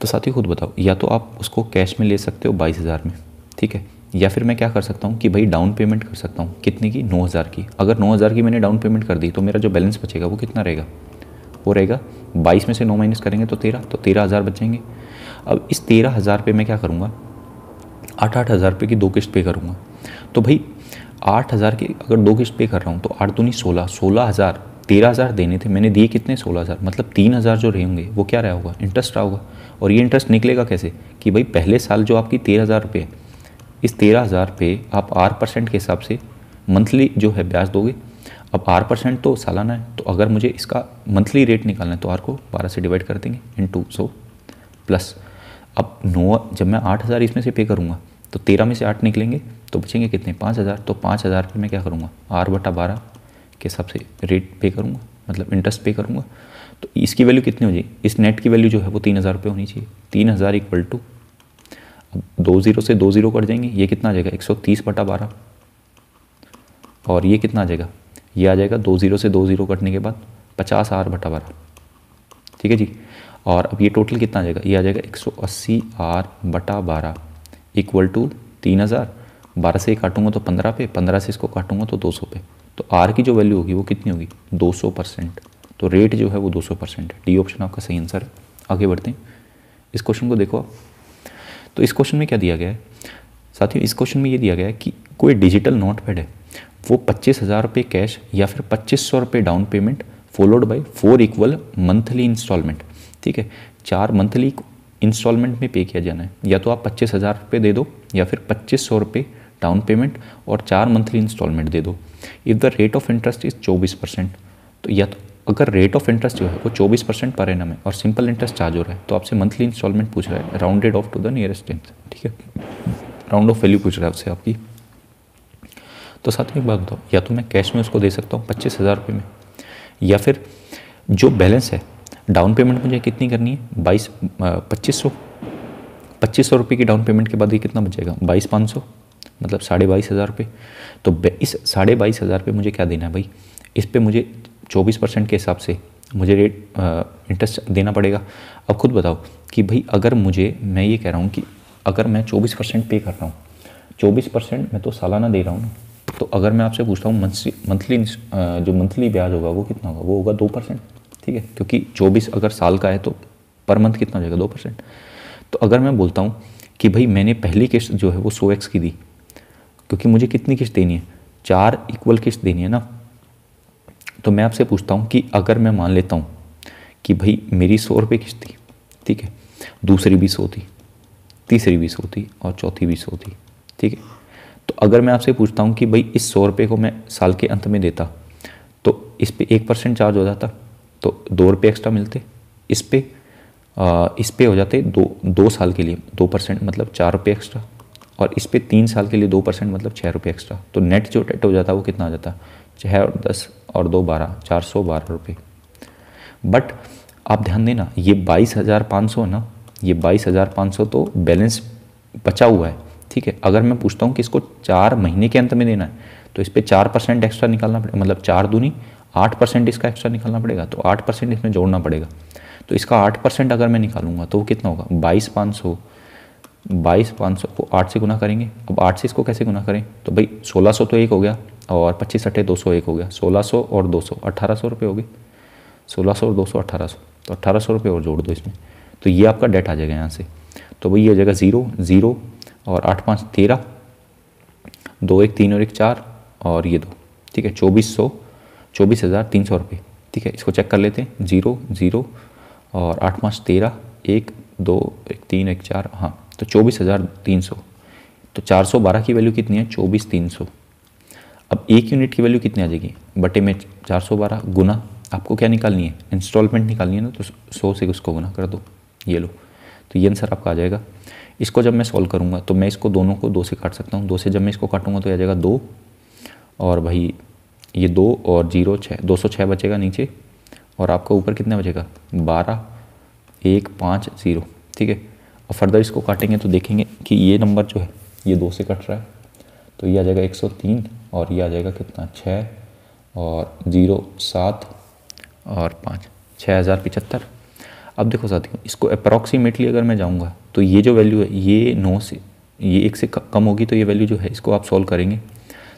तो ही खुद बताओ या तो आप उसको कैश में ले सकते हो बाईस हज़ार में ठीक है या फिर मैं क्या कर सकता हूँ कि भाई डाउन पेमेंट कर सकता हूँ कितने की नौ हज़ार की अगर नौ हज़ार की मैंने डाउन पेमेंट कर दी तो मेरा जो बैलेंस बचेगा वो कितना रहेगा वो रहेगा बाईस में से नौ माइनस करेंगे तो तेरह तो तेरह हज़ार बचेंगे अब इस तेरह हज़ार पे मैं क्या करूँगा आठ आठ हज़ार रुपये की दो किस्त पे करूँगा तो भाई आठ हज़ार की अगर दो किस्त पे कर रहा हूँ तो आठ दूनी सोलह सोलह हज़ार तेरह हज़ार देने थे मैंने दिए कितने सोलह हज़ार मतलब तीन हज़ार जो रहे होंगे वो क्या रहा होगा इंटरेस्ट रहा होगा और ये इंटरेस्ट निकलेगा कैसे कि भाई पहले साल जो आपकी तेरह हज़ार रुपये इस तेरह हज़ार पे आप आर परसेंट के हिसाब से मंथली जो है ब्याज दोगे अब आर परसेंट तो सालाना है तो अगर मुझे इसका मंथली रेट निकालना है तो आर को बारह से डिवाइड कर देंगे इन टू सौ प्लस अब नौ जब मैं आठ हज़ार इसमें से पे करूँगा तो तेरह में से आठ निकलेंगे तो बचेंगे कितने पाँच हज़ार तो पाँच हज़ार पर मैं क्या करूँगा आर बटा बारह के हिसाब से रेट पे करूँगा मतलब इंटरेस्ट पे करूँगा तो इसकी वैल्यू कितनी हो जाएगी इस नेट की वैल्यू जो है वो तीन हज़ार रुपये होनी चाहिए तीन हज़ार इक्वल टू अब दो ज़ीरो से दो ज़ीरो कट जाएंगे ये कितना आ जाएगा एक सौ तीस बटा बारह और ये कितना आ जाएगा ये आ जाएगा दो ज़ीरो से दो ज़ीरो कटने के बाद पचास आर बटा बारह ठीक है जी और अब ये टोटल कितना आ जाएगा ये आ जाएगा एक सौ अस्सी आर बटा बारह इक्वल टू तीन हज़ार बारह से काटूंगा तो पंद्रह पे पंद्रह से इसको काटूंगा तो दो सौ पे तो आर की जो वैल्यू होगी वो कितनी होगी दो सौ परसेंट तो रेट जो है वो दो सौ परसेंट है डी ऑप्शन आपका सही आंसर है आगे बढ़ते हैं इस क्वेश्चन को देखो आप तो इस क्वेश्चन में क्या दिया गया है साथियों इस क्वेश्चन में ये दिया गया है कि कोई डिजिटल नोट पैड है वो पच्चीस हज़ार रुपये कैश या फिर पच्चीस सौ रुपये down payment followed by four equal monthly instalment ठीक है चार मंथली इंस्टॉलमेंट में पे किया जाना है या तो आप पच्चीस हज़ार रुपये दे दो या फिर पच्चीस सौ रुपये डाउन पेमेंट और चार मंथली इंस्टॉलमेंट दे दो if the rate of interest is चौबीस परसेंट तो या तो अगर रेट ऑफ इंटरेस्ट जो है वो चौबीस परसेंट पर एनम है और सिंपल इंटरेस्ट चार्ज हो रहा है तो आपसे मंथली इंस्टॉलमेंट पूछ रहा है rounded off to the nearest tenth ठीक है राउंड ऑफ वैल्यू पूछ रहा है आपसे आपकी तो साथ में एक बात बताओ या तो मैं कैश में उसको दे सकता हूँ पच्चीस हज़ार रुपये में या फिर जो बैलेंस है डाउन पेमेंट मुझे कितनी करनी है बाईस पच्चीस सौ पच्चीस सौ रुपये की डाउन पेमेंट के बाद ये कितना बचेगा बाईस पाँच सौ मतलब साढ़े बाईस हज़ार रुपये तो इस साढ़े बाईस हज़ार रुपये मुझे क्या देना है भाई इस पर मुझे चौबीस परसेंट के हिसाब से मुझे रेट इंटरेस्ट देना पड़ेगा अब खुद बताओ कि भाई अगर मुझे मैं ये कह रहा हूँ कि अगर मैं चौबीस परसेंट पे कर रहा हूँ चौबीस परसेंट मैं तो सालाना दे रहा हूँ ना तो अगर मैं आपसे पूछता हूँ मंथली जो मंथली ब्याज होगा वो कितना होगा वो होगा दो परसेंट ठीक है क्योंकि चौबीस अगर साल का है तो पर मंथ कितना हो जाएगा दो परसेंट तो अगर मैं बोलता हूँ कि भाई मैंने पहली किस्त जो है वो सो एक्स की दी क्योंकि मुझे कितनी किस्त देनी है चार इक्वल किस्त देनी है ना तो मैं आपसे पूछता हूँ कि अगर मैं मान लेता हूँ कि भाई मेरी सौ रुपये किस्त थी ठीक है दूसरी भी सौ थी तीसरी भी सौ थी और चौथी भी सौ थी ठीक है तो अगर मैं आपसे पूछता हूँ कि भाई इस सौ रुपये को मैं साल के अंत में देता तो इस पर एक परसेंट चार्ज हो जाता तो दो रुपये एक्स्ट्रा मिलते इस पर इस पर हो जाते दो दो साल के लिए दो परसेंट मतलब चार रुपये एक्स्ट्रा और इस पर तीन साल के लिए दो परसेंट मतलब छः रुपये एक्स्ट्रा तो नेट जो टेट हो जाता है वो कितना आ जाता छः और दस और दो बारह चार सौ बारह रुपये बट आप ध्यान देना ये बाईस हज़ार पाँच सौ है ना ये बाईस हज़ार पाँच सौ तो बैलेंस बचा हुआ है ठीक है अगर मैं पूछता हूँ कि इसको चार महीने के अंत में देना है तो इस पर चार परसेंट एक्स्ट्रा निकालना पड़ेगा मतलब चार दूनी आठ परसेंट इसका एक्स्ट्रा निकालना पड़ेगा तो आठ परसेंट इसमें जोड़ना पड़ेगा तो इसका आठ परसेंट अगर मैं निकालूंगा तो वो कितना होगा बाईस पाँच सौ बाईस पाँच सौ को आठ से गुना करेंगे अब आठ से इसको कैसे गुना करें तो भाई सोलह सौ तो एक हो गया और पच्चीस अट्ठे दो सौ एक हो गया सोलह सौ और दो सौ अट्ठारह सौ रुपये हो गए सोलह सौ और दो सौ अट्ठारह सौ तो अट्ठारह सौ रुपये और जोड़ दो इसमें तो ये आपका डेट आ जाएगा यहाँ से तो भाई ये आ जाएगा ज़ीरो ज़ीरो और आठ पाँच तेरह दो एक तीन और एक चार और ये दो ठीक है चौबीस सौ चौबीस हज़ार तीन सौ रुपये ठीक है इसको चेक कर लेते हैं ज़ीरो ज़ीरो और आठ पाँच तेरह एक दो एक तीन एक चार हाँ तो चौबीस हज़ार तीन सौ तो चार सौ बारह की वैल्यू कितनी है चौबीस तीन सौ अब एक यूनिट की वैल्यू कितनी आ जाएगी बटे में चार सौ बारह गुना आपको क्या निकालनी है इंस्टॉलमेंट निकालनी है ना तो सौ से उसको गुना कर दो ये लो तो ये आंसर आपका आ जाएगा इसको जब मैं सॉल्व करूँगा तो मैं इसको दोनों को दो से काट सकता हूँ दो से जब मैं इसको काटूँगा तो आ जाएगा दो और भाई ये दो और जीरो छः दो सौ छः बचेगा नीचे और आपका ऊपर कितना बचेगा बारह एक पाँच ज़ीरो ठीक है और फर्दर इसको काटेंगे तो देखेंगे कि ये नंबर जो है ये दो से कट रहा है तो ये आ जाएगा 103 और ये आ जाएगा कितना छः और ज़ीरो सात और पाँच छः हज़ार पिचहत्तर अब देखो साथियों इसको अप्रॉक्सीमेटली अगर मैं जाऊँगा तो ये जो वैल्यू है ये नौ से ये एक से कम होगी तो ये वैल्यू जो है इसको आप सॉल्व करेंगे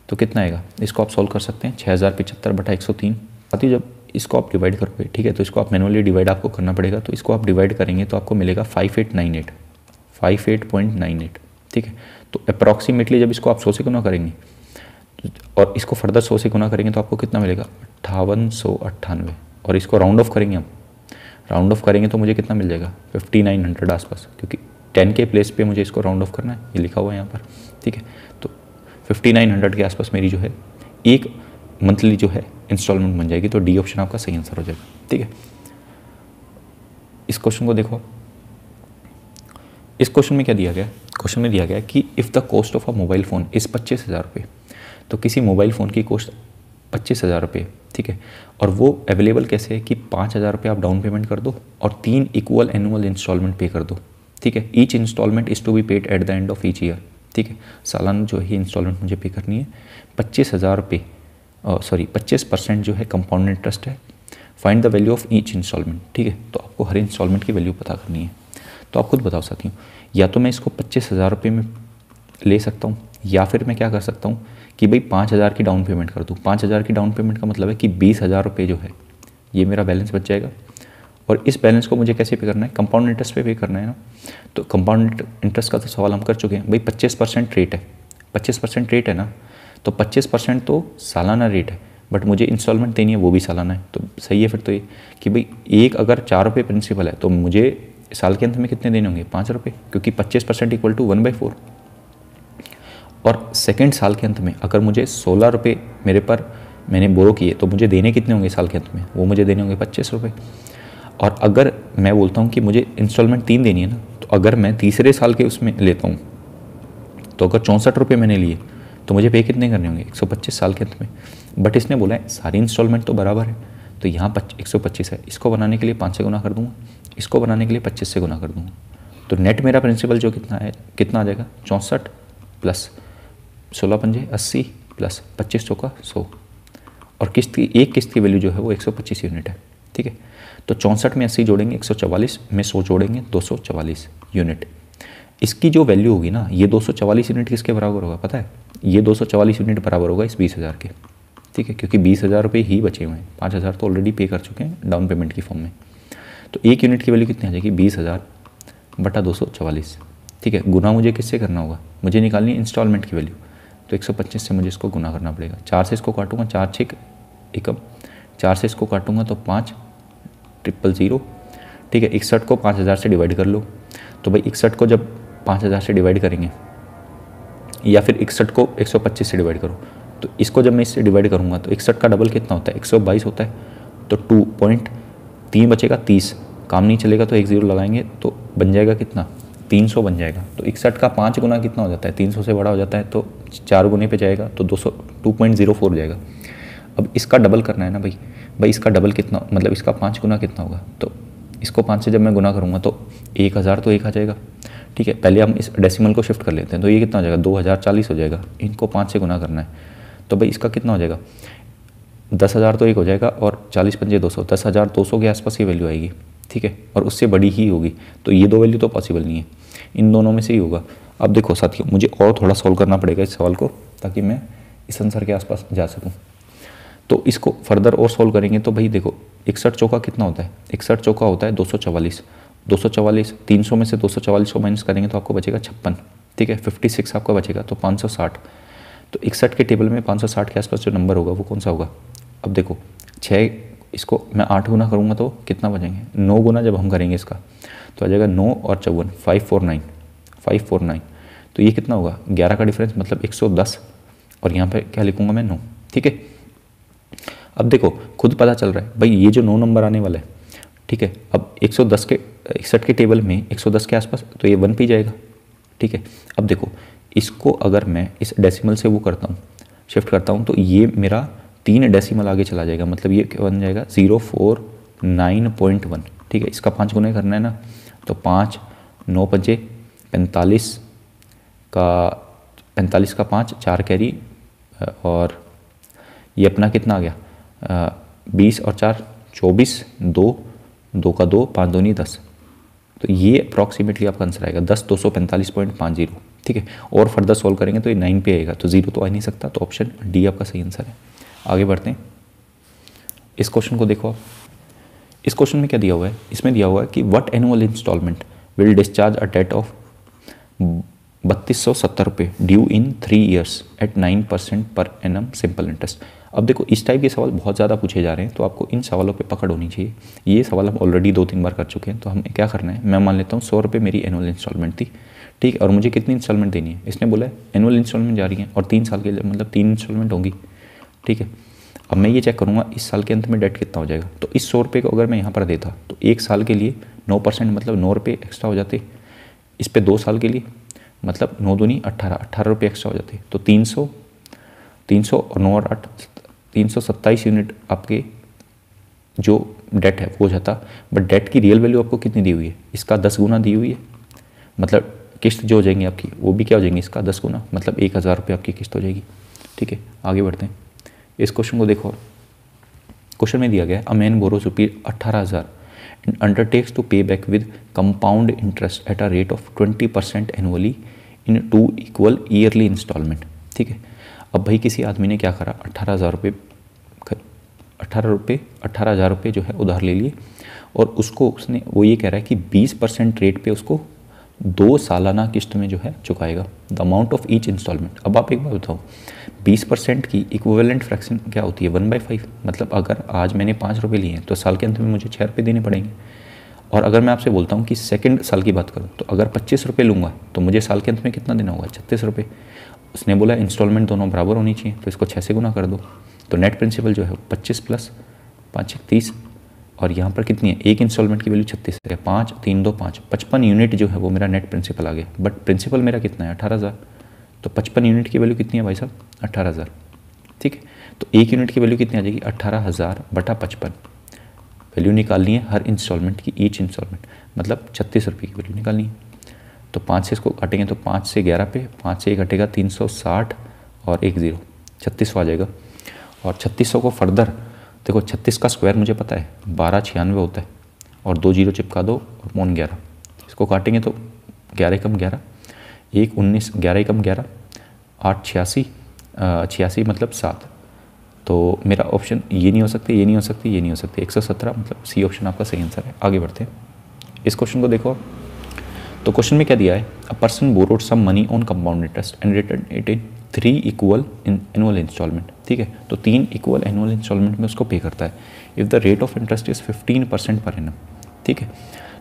तो कितना आएगा इसको आप सॉल्व कर सकते हैं छः हज़ार पिचहत्तर बटा एक सौ तीन साथ जब इसको आप डिवाइड करोगे ठीक है तो इसको आप मैनुअली डिवाइड आपको करना पड़ेगा तो इसको आप डिवाइड करेंगे तो आपको मिलेगा five eight nine eight five eight point nine eight ठीक है तो अप्रॉक्सीमेटली जब इसको आप सौ से गुना करेंगे और इसको फर्दर सौ से गुना करेंगे तो आपको कितना मिलेगा अट्ठावन सौ अट्ठानवे और इसको राउंड ऑफ करेंगे हम राउंड ऑफ करेंगे तो मुझे कितना मिल जाएगा फिफ्टी नाइन हंड्रेड आसपास क्योंकि टेन के प्लेस पे मुझे इसको राउंड ऑफ करना है ये लिखा हुआ है यहाँ पर ठीक है तो फिफ्टी नाइन हंड्रेड के आसपास मेरी जो है एक मंथली जो है इंस्टॉलमेंट बन जाएगी तो डी ऑप्शन आपका सही आंसर हो जाएगा ठीक है इस क्वेश्चन को देखो आप इस क्वेश्चन में क्या दिया गया क्वेश्चन में दिया गया कि if the cost of a mobile phone is पच्चीस हज़ार रुपये तो किसी मोबाइल फ़ोन की कॉस्ट पच्चीस हज़ार रुपये ठीक है और वो अवेलेबल कैसे है कि पाँच हज़ार रुपये आप डाउन पेमेंट कर दो और तीन इक्वल एनुअल इंस्टॉलमेंट पे कर दो ठीक है each instalment is to be paid at the end of each year ठीक है सालाना जो है इंस्टॉलमेंट मुझे पे करनी है पच्चीस हज़ार रुपये सॉरी पच्चीस परसेंट जो है कंपाउंड इंटरेस्ट है find the value of each instalment ठीक है तो आपको हर इंस्टॉलमेंट की वैल्यू पता करनी है तो आप खुद बताओ साथियों या तो मैं इसको पच्चीस हज़ार रुपये में ले सकता हूँ या फिर मैं क्या कर सकता हूँ कि भाई पाँच हज़ार की डाउन पेमेंट कर दूँ पाँच हज़ार की डाउन पेमेंट का मतलब है कि बीस हज़ार रुपये जो है ये मेरा बैलेंस बच जाएगा और इस बैलेंस को मुझे कैसे पे करना है कंपाउंड इंटरेस्ट पे पे करना है ना तो कंपाउंड इंटरेस्ट का तो सवाल हम कर चुके हैं भाई पच्चीस परसेंट रेट है पच्चीस परसेंट रेट है ना तो पच्चीस परसेंट तो सालाना रेट है बट मुझे इंस्टॉलमेंट देनी है वो भी सालाना है तो सही है फिर तो ये कि भाई एक अगर चार रुपये प्रिंसिपल है तो मुझे साल के अंत में कितने देने होंगे पाँच रुपये क्योंकि पच्चीस percent equal to one by four और सेकेंड साल के अंत में अगर मुझे सोलह रुपये मेरे पर मैंने बोरो किए तो मुझे देने कितने होंगे साल के अंत में वो मुझे देने होंगे पच्चीस रुपये और अगर मैं बोलता हूँ कि मुझे इंस्टॉलमेंट तीन देनी है ना तो अगर मैं तीसरे साल के उसमें लेता हूँ तो अगर चौंसठ रुपये मैंने लिए तो मुझे पे कितने करने होंगे एक साल के अंत में बट इसने बोला है सारी इंस्टॉलमेंट तो बराबर है तो यहाँ एक सौ पच्चीस है इसको बनाने के लिए पाँच से गुना कर दूंगा इसको बनाने के लिए पच्चीस से गुना कर दूँगा तो नेट मेरा प्रिंसिपल जो कितना है कितना आ जाएगा चौंसठ प्लस सोलह पंजे अस्सी प्लस पच्चीस सौ का सौ और किस्त की एक किस्त की वैल्यू जो है वो एक सौ पच्चीस यूनिट है ठीक है तो चौंसठ में अस्सी जोड़ेंगे एक सौ चवालीस में सौ जोड़ेंगे दो सौ चवालीस यूनिट इसकी जो वैल्यू होगी ना ये दो सौ चवालीस यूनिट किसके बराबर होगा पता है ये दो सौ चवालीस यूनिट बराबर होगा इस बीस हज़ार के ठीक है क्योंकि बीस हज़ार रुपये ही बचे हुए हैं पाँच हज़ार तो ऑलरेडी पे कर चुके हैं डाउन पेमेंट की फॉर्म में तो एक यूनिट की वैल्यू कितनी आ जाएगी बीस हज़ार बटा दो सौ चवालीस ठीक है गुना मुझे किससे करना होगा मुझे निकालनी है इंस्टॉलमेंट की वैल्यू तो एक सौ पच्चीस से मुझे इसको गुना करना पड़ेगा चार से इसको काटूंगा चार छः एकम चार से इसको काटूंगा तो पाँच ट्रिपल ज़ीरो ठीक है इकसठ को पाँच हज़ार से डिवाइड कर लो तो भाई इकसठ को जब पाँच हज़ार से डिवाइड करेंगे या फिर इकसठ को एक सौ पच्चीस से डिवाइड करो तो इसको जब मैं इससे डिवाइड करूँगा तो इकसठ का डबल कितना होता है एक सौ बाईस होता है तो टू पॉइंट तीन बचेगा तीस काम नहीं चलेगा तो एक ज़ीरो लगाएंगे तो बन जाएगा कितना तीन सौ बन जाएगा तो इकसठ का पाँच गुना कितना हो जाता है तीन सौ से बड़ा हो जाता है तो चार गुने पे जाएगा तो दो सौ टू पॉइंट ज़ीरो फोर हो जाएगा अब इसका डबल करना है ना भाई भाई इसका डबल कितना मतलब इसका पाँच गुना कितना होगा तो इसको पाँच से जब मैं गुना करूँगा तो एक हज़ार तो एक आ जाएगा ठीक है पहले हम इस डेसिमल को शिफ्ट कर लेते हैं तो ये कितना हो जाएगा दो हज़ार चालीस हो जाएगा इनको पाँच से गुना करना है तो भाई इसका कितना हो जाएगा दस हज़ार तो एक हो जाएगा और चालीस पंजे दो सौ दस हज़ार दो सौ के आसपास ये वैल्यू आएगी ठीक है और उससे बड़ी ही होगी तो ये दो वैल्यू तो पॉसिबल नहीं है इन दोनों में से ही होगा अब देखो साथियों मुझे और थोड़ा सॉल्व करना पड़ेगा इस सवाल को ताकि मैं इस आंसर के आसपास जा सकूँ तो इसको फर्दर और सॉल्व करेंगे तो भाई देखो इकसठ चौका कितना होता है इकसठ चौका होता है दो सौ चवालीस दो सौ चवालीस तीन सौ में से दो सौ चवालीस को माइनस करेंगे तो आपको बचेगा छप्पन ठीक है फिफ्टी सिक्स आपका बचेगा तो पाँच सौ साठ तो इकसठ के टेबल में पाँच सौ साठ के आसपास जो नंबर होगा वो कौन सा होगा अब देखो छः इसको मैं आठ गुना करूँगा तो कितना बचेंगे नौ गुना जब हम करेंगे इसका तो आ जाएगा नौ और चौवन five four nine five four nine तो ये कितना होगा ग्यारह का डिफरेंस मतलब एक सौ दस और यहाँ पर क्या लिखूँगा मैं नौ ठीक है अब देखो खुद पता चल रहा है भाई ये जो नौ नंबर आने वाला है ठीक है अब एक सौ दस के इकसठ के टेबल में एक सौ दस के आसपास तो ये वन पी जाएगा ठीक है अब देखो इसको अगर मैं इस डेसिमल से वो करता हूँ शिफ्ट करता हूँ तो ये मेरा तीन डेसिमल आगे चला जाएगा मतलब ये क्या बन जाएगा zero four nine point one ठीक है इसका पाँच गुना करना है ना तो पाँच नौ पंजे पैंतालीस का पैंतालीस का पाँच चार कैरी और ये अपना कितना आ गया बीस और चार चौबीस दो दो का दो पाँच दो नहीं दस तो ये अप्रॉक्सीमेटली आपका आंसर आएगा दस दो सौ पैंतालीस पॉइंट पाँच जीरो ठीक है और फर्दर सॉल्व करेंगे तो ये नाइन पे आएगा तो जीरो तो आ नहीं सकता तो ऑप्शन डी आपका सही आंसर है आगे बढ़ते हैं इस क्वेश्चन को देखो आप इस क्वेश्चन में क्या दिया हुआ है इसमें दिया हुआ है कि what annual instalment will discharge a debt of बत्तीस सौ सत्तर रुपये due in three years at nine percent per annum simple interest अब देखो इस टाइप के सवाल बहुत ज़्यादा पूछे जा रहे हैं तो आपको इन सवालों पे पकड़ होनी चाहिए ये सवाल हम ऑलरेडी दो तीन बार कर चुके हैं तो हमें क्या करना है मैं मान लेता हूँ सौ रुपये मेरी एनुअल इंस्टॉलमेंट थी ठीक है और मुझे कितनी इंस्टॉलमेंट देनी है इसने बोला है एनुअल इंस्टॉलमेंट जा रही है और तीन साल के लिए मतलब तीन इंस्टॉलमेंट होंगी ठीक है अब मैं ये चेक करूँगा इस साल के अंत में डेट कितना हो जाएगा तो इस सौ रुपये को अगर मैं यहाँ पर देता तो एक साल के लिए नौ परसेंट मतलब नौ रुपये एक्स्ट्रा हो जाते इस पर दो साल के लिए मतलब नौ दूनी अट्ठारह अट्ठारह रुपये एक्स्ट्रा हो जाते तो तीन सौ तीन सौ और नौ और आठ तीन सौ सत्ताईस यूनिट आपके जो डेट है वो जाता बट डेट की रियल वैल्यू आपको कितनी दी हुई है इसका दस गुना दी हुई है मतलब किस्त जो हो जाएंगी आपकी वो भी क्या हो जाएंगी इसका दस गुना मतलब एक हज़ार रुपये आपकी किस्त हो जाएगी ठीक है आगे बढ़ते हैं इस क्वेश्चन को देखो क्वेश्चन में दिया गया अ मैन बोरोज रुपीज अट्ठारह हज़ार and undertakes to pay back with compound interest at a rate of twenty percent annually in two equal yearly instalment ठीक है अब भाई किसी आदमी ने क्या करा अट्ठारह हज़ार रुपये अट्ठारह रुपये अट्ठारह हज़ार रुपये जो है उधार ले लिए और उसको उसने वो ये कह रहा है कि बीस परसेंट रेट पर उसको दो सालाना किस्त में जो है चुकाएगा the amount of each instalment अब आप एक बार बताओ बीस परसेंट की इक्वलेंट फ्रैक्शन क्या होती है वन बाई फाइव मतलब अगर आज मैंने पाँच रुपये लिए हैं तो साल के अंत में मुझे छः रुपये देने पड़ेंगे और अगर मैं आपसे बोलता हूँ कि सेकंड साल की बात करूँ तो अगर पच्चीस रुपये लूँगा तो मुझे साल के अंत में कितना देना होगा छत्तीस रुपये उसने बोला इंस्टॉलमेंट दोनों बराबर होनी चाहिए तो इसको छः से गुना कर दो तो नेट प्रिंसिपल जो है पच्चीस प्लस पाँच एक तीस और यहाँ पर कितनी है एक इंस्टॉलमेंट की वैल्यू छत्तीस है पाँच तीन दो पाँच पचपन यूनिट जो है वो मेरा नेट प्रिंसिपल आ गया बट प्रिंसिपल मेरा कितना है अठारह हज़ार तो पचपन यूनिट की वैल्यू कितनी है भाई साहब अट्ठारह हज़ार ठीक है तो एक यूनिट की वैल्यू कितनी आ जाएगी अट्ठारह हज़ार बटा पचपन वैल्यू निकालनी है हर इंस्टॉलमेंट की ईच इंस्टॉलमेंट मतलब छत्तीस रुपये की वैल्यू निकालनी है तो पाँच से इसको घटेंगे तो पाँच से ग्यारह पे पाँच से एक घटेगा तीन सौ साठ और एक ज़ीरो छत्तीस सौ आ जाएगा और छत्तीस सौ को फर्दर देखो छत्तीस का स्क्वायर मुझे पता है बारह छियानवे होता है और दो जीरो चिपका दो और मोन ग्यारह इसको काटेंगे तो ग्यारह कम ग्यारह एक उन्नीस ग्यारह एकम ग्यारह आठ छियासी छियासी मतलब सात तो मेरा ऑप्शन ये नहीं हो सकते ये नहीं हो सकते ये नहीं हो सकते एक सौ सत्रह मतलब सी ऑप्शन आपका सही आंसर है आगे बढ़ते हैं इस क्वेश्चन को देखो तो क्वेश्चन में क्या दिया है a person borrowed some money on compound interest and return it in three equal annual instalment ठीक है तो तीन इक्वल एनुअल इंस्टॉलमेंट में उसको पे करता है if the rate of interest is fifteen percent per annum ठीक है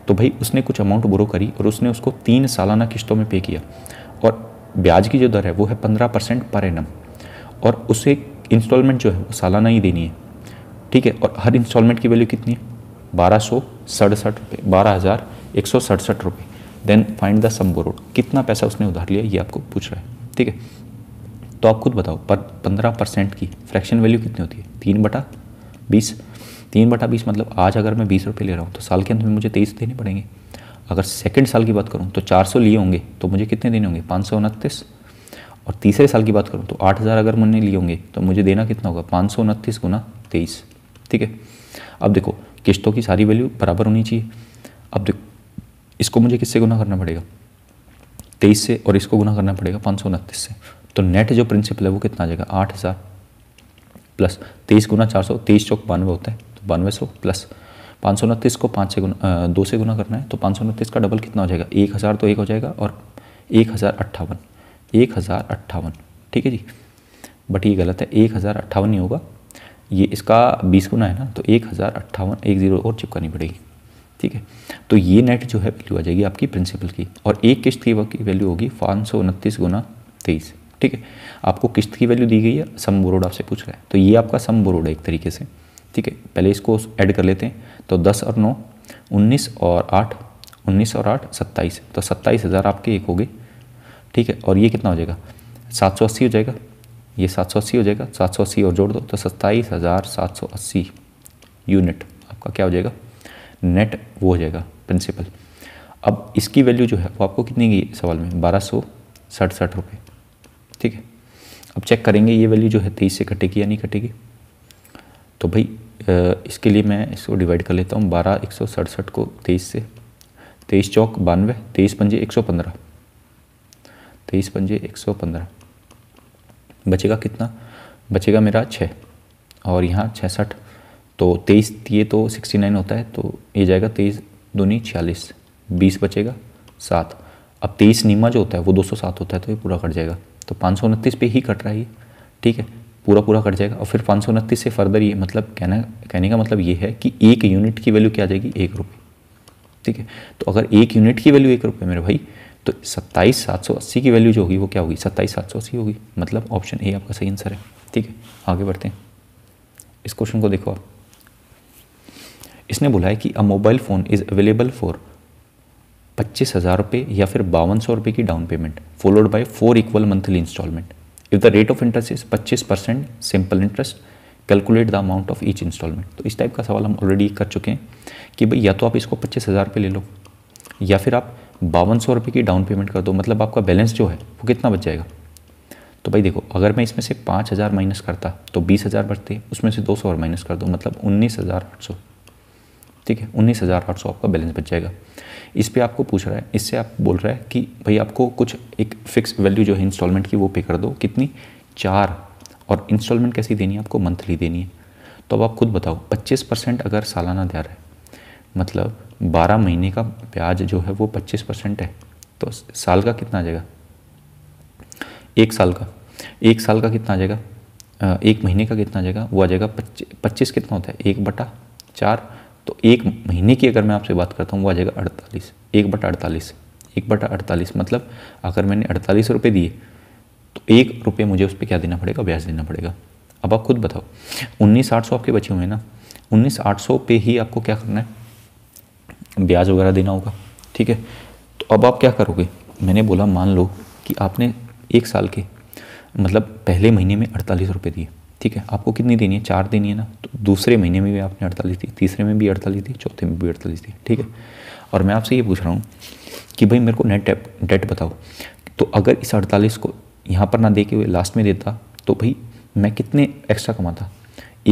तो भाई उसने कुछ अमाउंट बोरो करी और उसने उसको तीन सालाना किस्तों में पे किया और ब्याज की जो दर है वो है पंद्रह परसेंट पर एनम और उसे इंस्टॉलमेंट जो है वो सालाना ही देनी है ठीक है और हर इंस्टॉलमेंट की वैल्यू कितनी है बारह सौ सड़सठ रुपये बारह हज़ार एक सौ सड़सठ रुपये then find the sum borrowed कितना पैसा उसने उधार लिया ये आपको पूछ रहा है ठीक है तो आप खुद बताओ पर पंद्रह परसेंट की फ्रैक्शन वैल्यू कितनी होती है तीन बटा बीस तीन बटा बीस मतलब आज अगर मैं बीस रुपये ले रहा हूँ तो साल के अंत में मुझे तेईस देने पड़ेंगे अगर सेकेंड साल की बात करूँ तो चार सौ लिए होंगे तो मुझे कितने देने होंगे पाँच सौ उनतीस और तीसरे साल की बात करूँ तो आठ हज़ार अगर मैंने लिए होंगे तो मुझे देना कितना होगा पाँच सौ उनतीस गुना तेईस ठीक है अब देखो किश्तों की सारी वैल्यू बराबर होनी चाहिए अब देखो इसको मुझे किससे गुना करना पड़ेगा तेईस से और इसको गुना करना पड़ेगा पाँच सौ उनतीस से तो नेट जो प्रिंसिपल है वो कितना आ जाएगा आठ हज़ार प्लस तेईस गुना चार सौ तेईस चौक बानवे होता है बानवे सौ प्लस पाँच सौ उनतीस को पाँच से गुना दो से गुना करना है तो पाँच सौ उनतीस का डबल कितना हो जाएगा एक हज़ार तो एक हो जाएगा और एक हज़ार अट्ठावन एक हज़ार अट्ठावन ठीक है जी बट ये गलत है एक हज़ार अट्ठावन नहीं होगा ये इसका बीस गुना है ना तो एक हज़ार अट्ठावन एक ज़ीरो और चिपकानी पड़ेगी ठीक है तो ये नेट जो है वैल्यू आ जाएगी आपकी प्रिंसिपल की और एक किश्त की वैल्यू होगी पाँच सौ उनतीस गुना तेईस ठीक है आपको किश्त की वैल्यू दी गई है सम बोरोड आपसे पूछ रहा है तो ये आपका सम बोरोड है एक तरीके से ठीक है पहले इसको ऐड कर लेते हैं तो दस और नौ उन्नीस और आठ उन्नीस और आठ सत्ताईस तो सत्ताईस हज़ार आपके एक हो गए ठीक है और ये कितना हो जाएगा सात सौ अस्सी हो जाएगा ये सात सौ अस्सी हो जाएगा सात सौ अस्सी और जोड़ दो तो सत्ताईस हज़ार सात सौ अस्सी यूनिट आपका क्या हो जाएगा नेट वो हो जाएगा प्रिंसिपल अब इसकी वैल्यू जो है वो आपको कितनी गई सवाल में बारह सौ सड़सठ रुपये ठीक है अब चेक करेंगे ये वैल्यू जो है तेईस से कटेगी या नहीं कटेगी तो भाई इसके लिए मैं इसको डिवाइड कर लेता हूँ बारह एक सौ सड़सठ को तेईस से तेईस चौक बानवे तेईस पंजे एक सौ पंद्रह तेईस पंजे एक सौ पंद्रह बचेगा कितना बचेगा मेरा छः और यहाँ छसठ तो तेईस ये तो सिक्सटी नाइन होता है तो ये जाएगा तेईस दूनी छियालीस बीस बचेगा सात अब तेईस नीमा जो होता है वो दो सौ सात होता है तो ये पूरा कट जाएगा तो पाँच सौ उनतीस पे ही कट रहा है ये ठीक है पूरा पूरा कट जाएगा और फिर पाँच से फर्दर ये मतलब कहना कहने का मतलब ये है कि एक यूनिट की वैल्यू क्या आ जाएगी एक रुपये ठीक है तो अगर एक यूनिट की वैल्यू एक रुपये मेरे भाई तो सत्ताईस सात सौ अस्सी की वैल्यू जो होगी वो क्या होगी सत्ताईस सात सौ अस्सी होगी मतलब ऑप्शन ए आपका सही आंसर है ठीक है आगे बढ़ते हैं इस क्वेश्चन को देखो आप इसने बोला है कि a mobile phone is available for पच्चीस हज़ार रुपये या फिर बावन सौ रुपये की down payment followed by four equal monthly instalment if the rate of interest is 25 percent simple interest calculate the amount of each instalment तो इस टाइप का सवाल हम ऑलरेडी कर चुके हैं कि भाई या तो आप इसको पच्चीस हज़ार रुपये ले लो या फिर आप बावन सौ रुपये की डाउन पेमेंट कर दो मतलब आपका बैलेंस जो है वो कितना बच जाएगा तो भाई देखो अगर मैं इसमें से पाँच हज़ार माइनस करता तो बीस हज़ार बढ़ते उसमें से दो सौ और माइनस कर दो मतलब उन्नीस हज़ार आठ सौ ठीक है उन्नीस हज़ार आठ सौ आपका बैलेंस बच जाएगा इस पर आपको पूछ रहा है इससे आप बोल रहा है कि भाई आपको कुछ एक फिक्स वैल्यू जो है इंस्टॉलमेंट की वो पे कर दो कितनी चार और इंस्टॉलमेंट कैसी देनी है आपको मंथली देनी है तो अब आप खुद बताओ पच्चीस परसेंट अगर सालाना दे रहा है मतलब बारह महीने का ब्याज जो है वो पच्चीस परसेंट है तो साल का कितना आ जाएगा एक साल का एक साल का कितना आ जाएगा एक महीने का कितना आ जाएगा वो आ जाएगा पच्चीस कितना होता है एक बटा चार तो एक महीने की अगर मैं आपसे बात करता हूँ वो आ जाएगा अड़तालीस एक बटा अड़तालीस एक बटा अड़तालीस मतलब अगर मैंने अड़तालीस रुपये दिए तो एक रुपये मुझे उस पर क्या देना पड़ेगा ब्याज देना पड़ेगा अब आप खुद बताओ उन्नीस आठ सौ आपके बचे हुए हैं ना उन्नीस आठ सौ पे ही आपको क्या करना है ब्याज वगैरह देना होगा ठीक है तो अब आप क्या करोगे मैंने बोला मान लो कि आपने एक साल के मतलब पहले महीने में अड़तालीस रुपये दिए ठीक है आपको कितनी देनी है चार देनी है ना तो दूसरे महीने में भी आपने अड़तालीस दी तीसरे में भी अड़तालीस दी चौथे में भी अड़तालीस दी ठीक है और मैं आपसे ये पूछ रहा हूँ कि भाई मेरे को नेट डेट बताओ तो अगर इस अड़तालीस को यहाँ पर ना दे के हुए लास्ट में देता तो भाई मैं कितने एक्स्ट्रा कमाता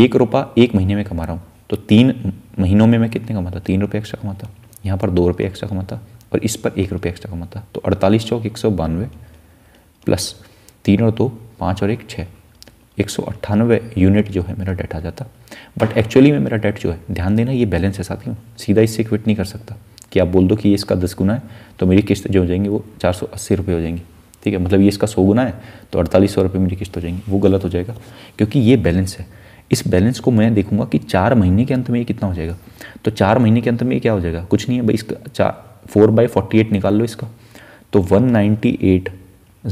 एक रुपया एक महीने में कमा रहा हूँ तो तीन महीनों में मैं कितने कमाता तीन रुपये एक्स्ट्रा कमाता यहाँ पर दो रुपये एक्स्ट्रा कमाता और इस पर एक रुपये एक्स्ट्रा कमाता तो अड़तालीस चौक एक सौ बानवे प्लस तीन और दो पाँच और एक छः एक यूनिट जो है मेरा डेट आ जाता बट एक्चुअली में मेरा डेट जो है ध्यान देना ये बैलेंस है साथियों सीधा इससे क्विट नहीं कर सकता कि आप बोल दो कि ये इसका दस गुना है तो मेरी किस्त जो हो जाएंगी वो चार सौ अस्सी रुपये हो जाएंगी ठीक है मतलब ये इसका सौ गुना है तो अड़तालीस सौ रुपये मेरी किस्त हो जाएंगी वो गलत हो जाएगा क्योंकि ये बैलेंस है इस बैलेंस को मैं देखूंगा कि चार महीने के अंत में ये कितना हो जाएगा तो चार महीने के अंत में ये क्या हो जाएगा कुछ नहीं है भाई इसका चार फोर बाई फोर्टी एट निकाल लो इसका तो one ninety eight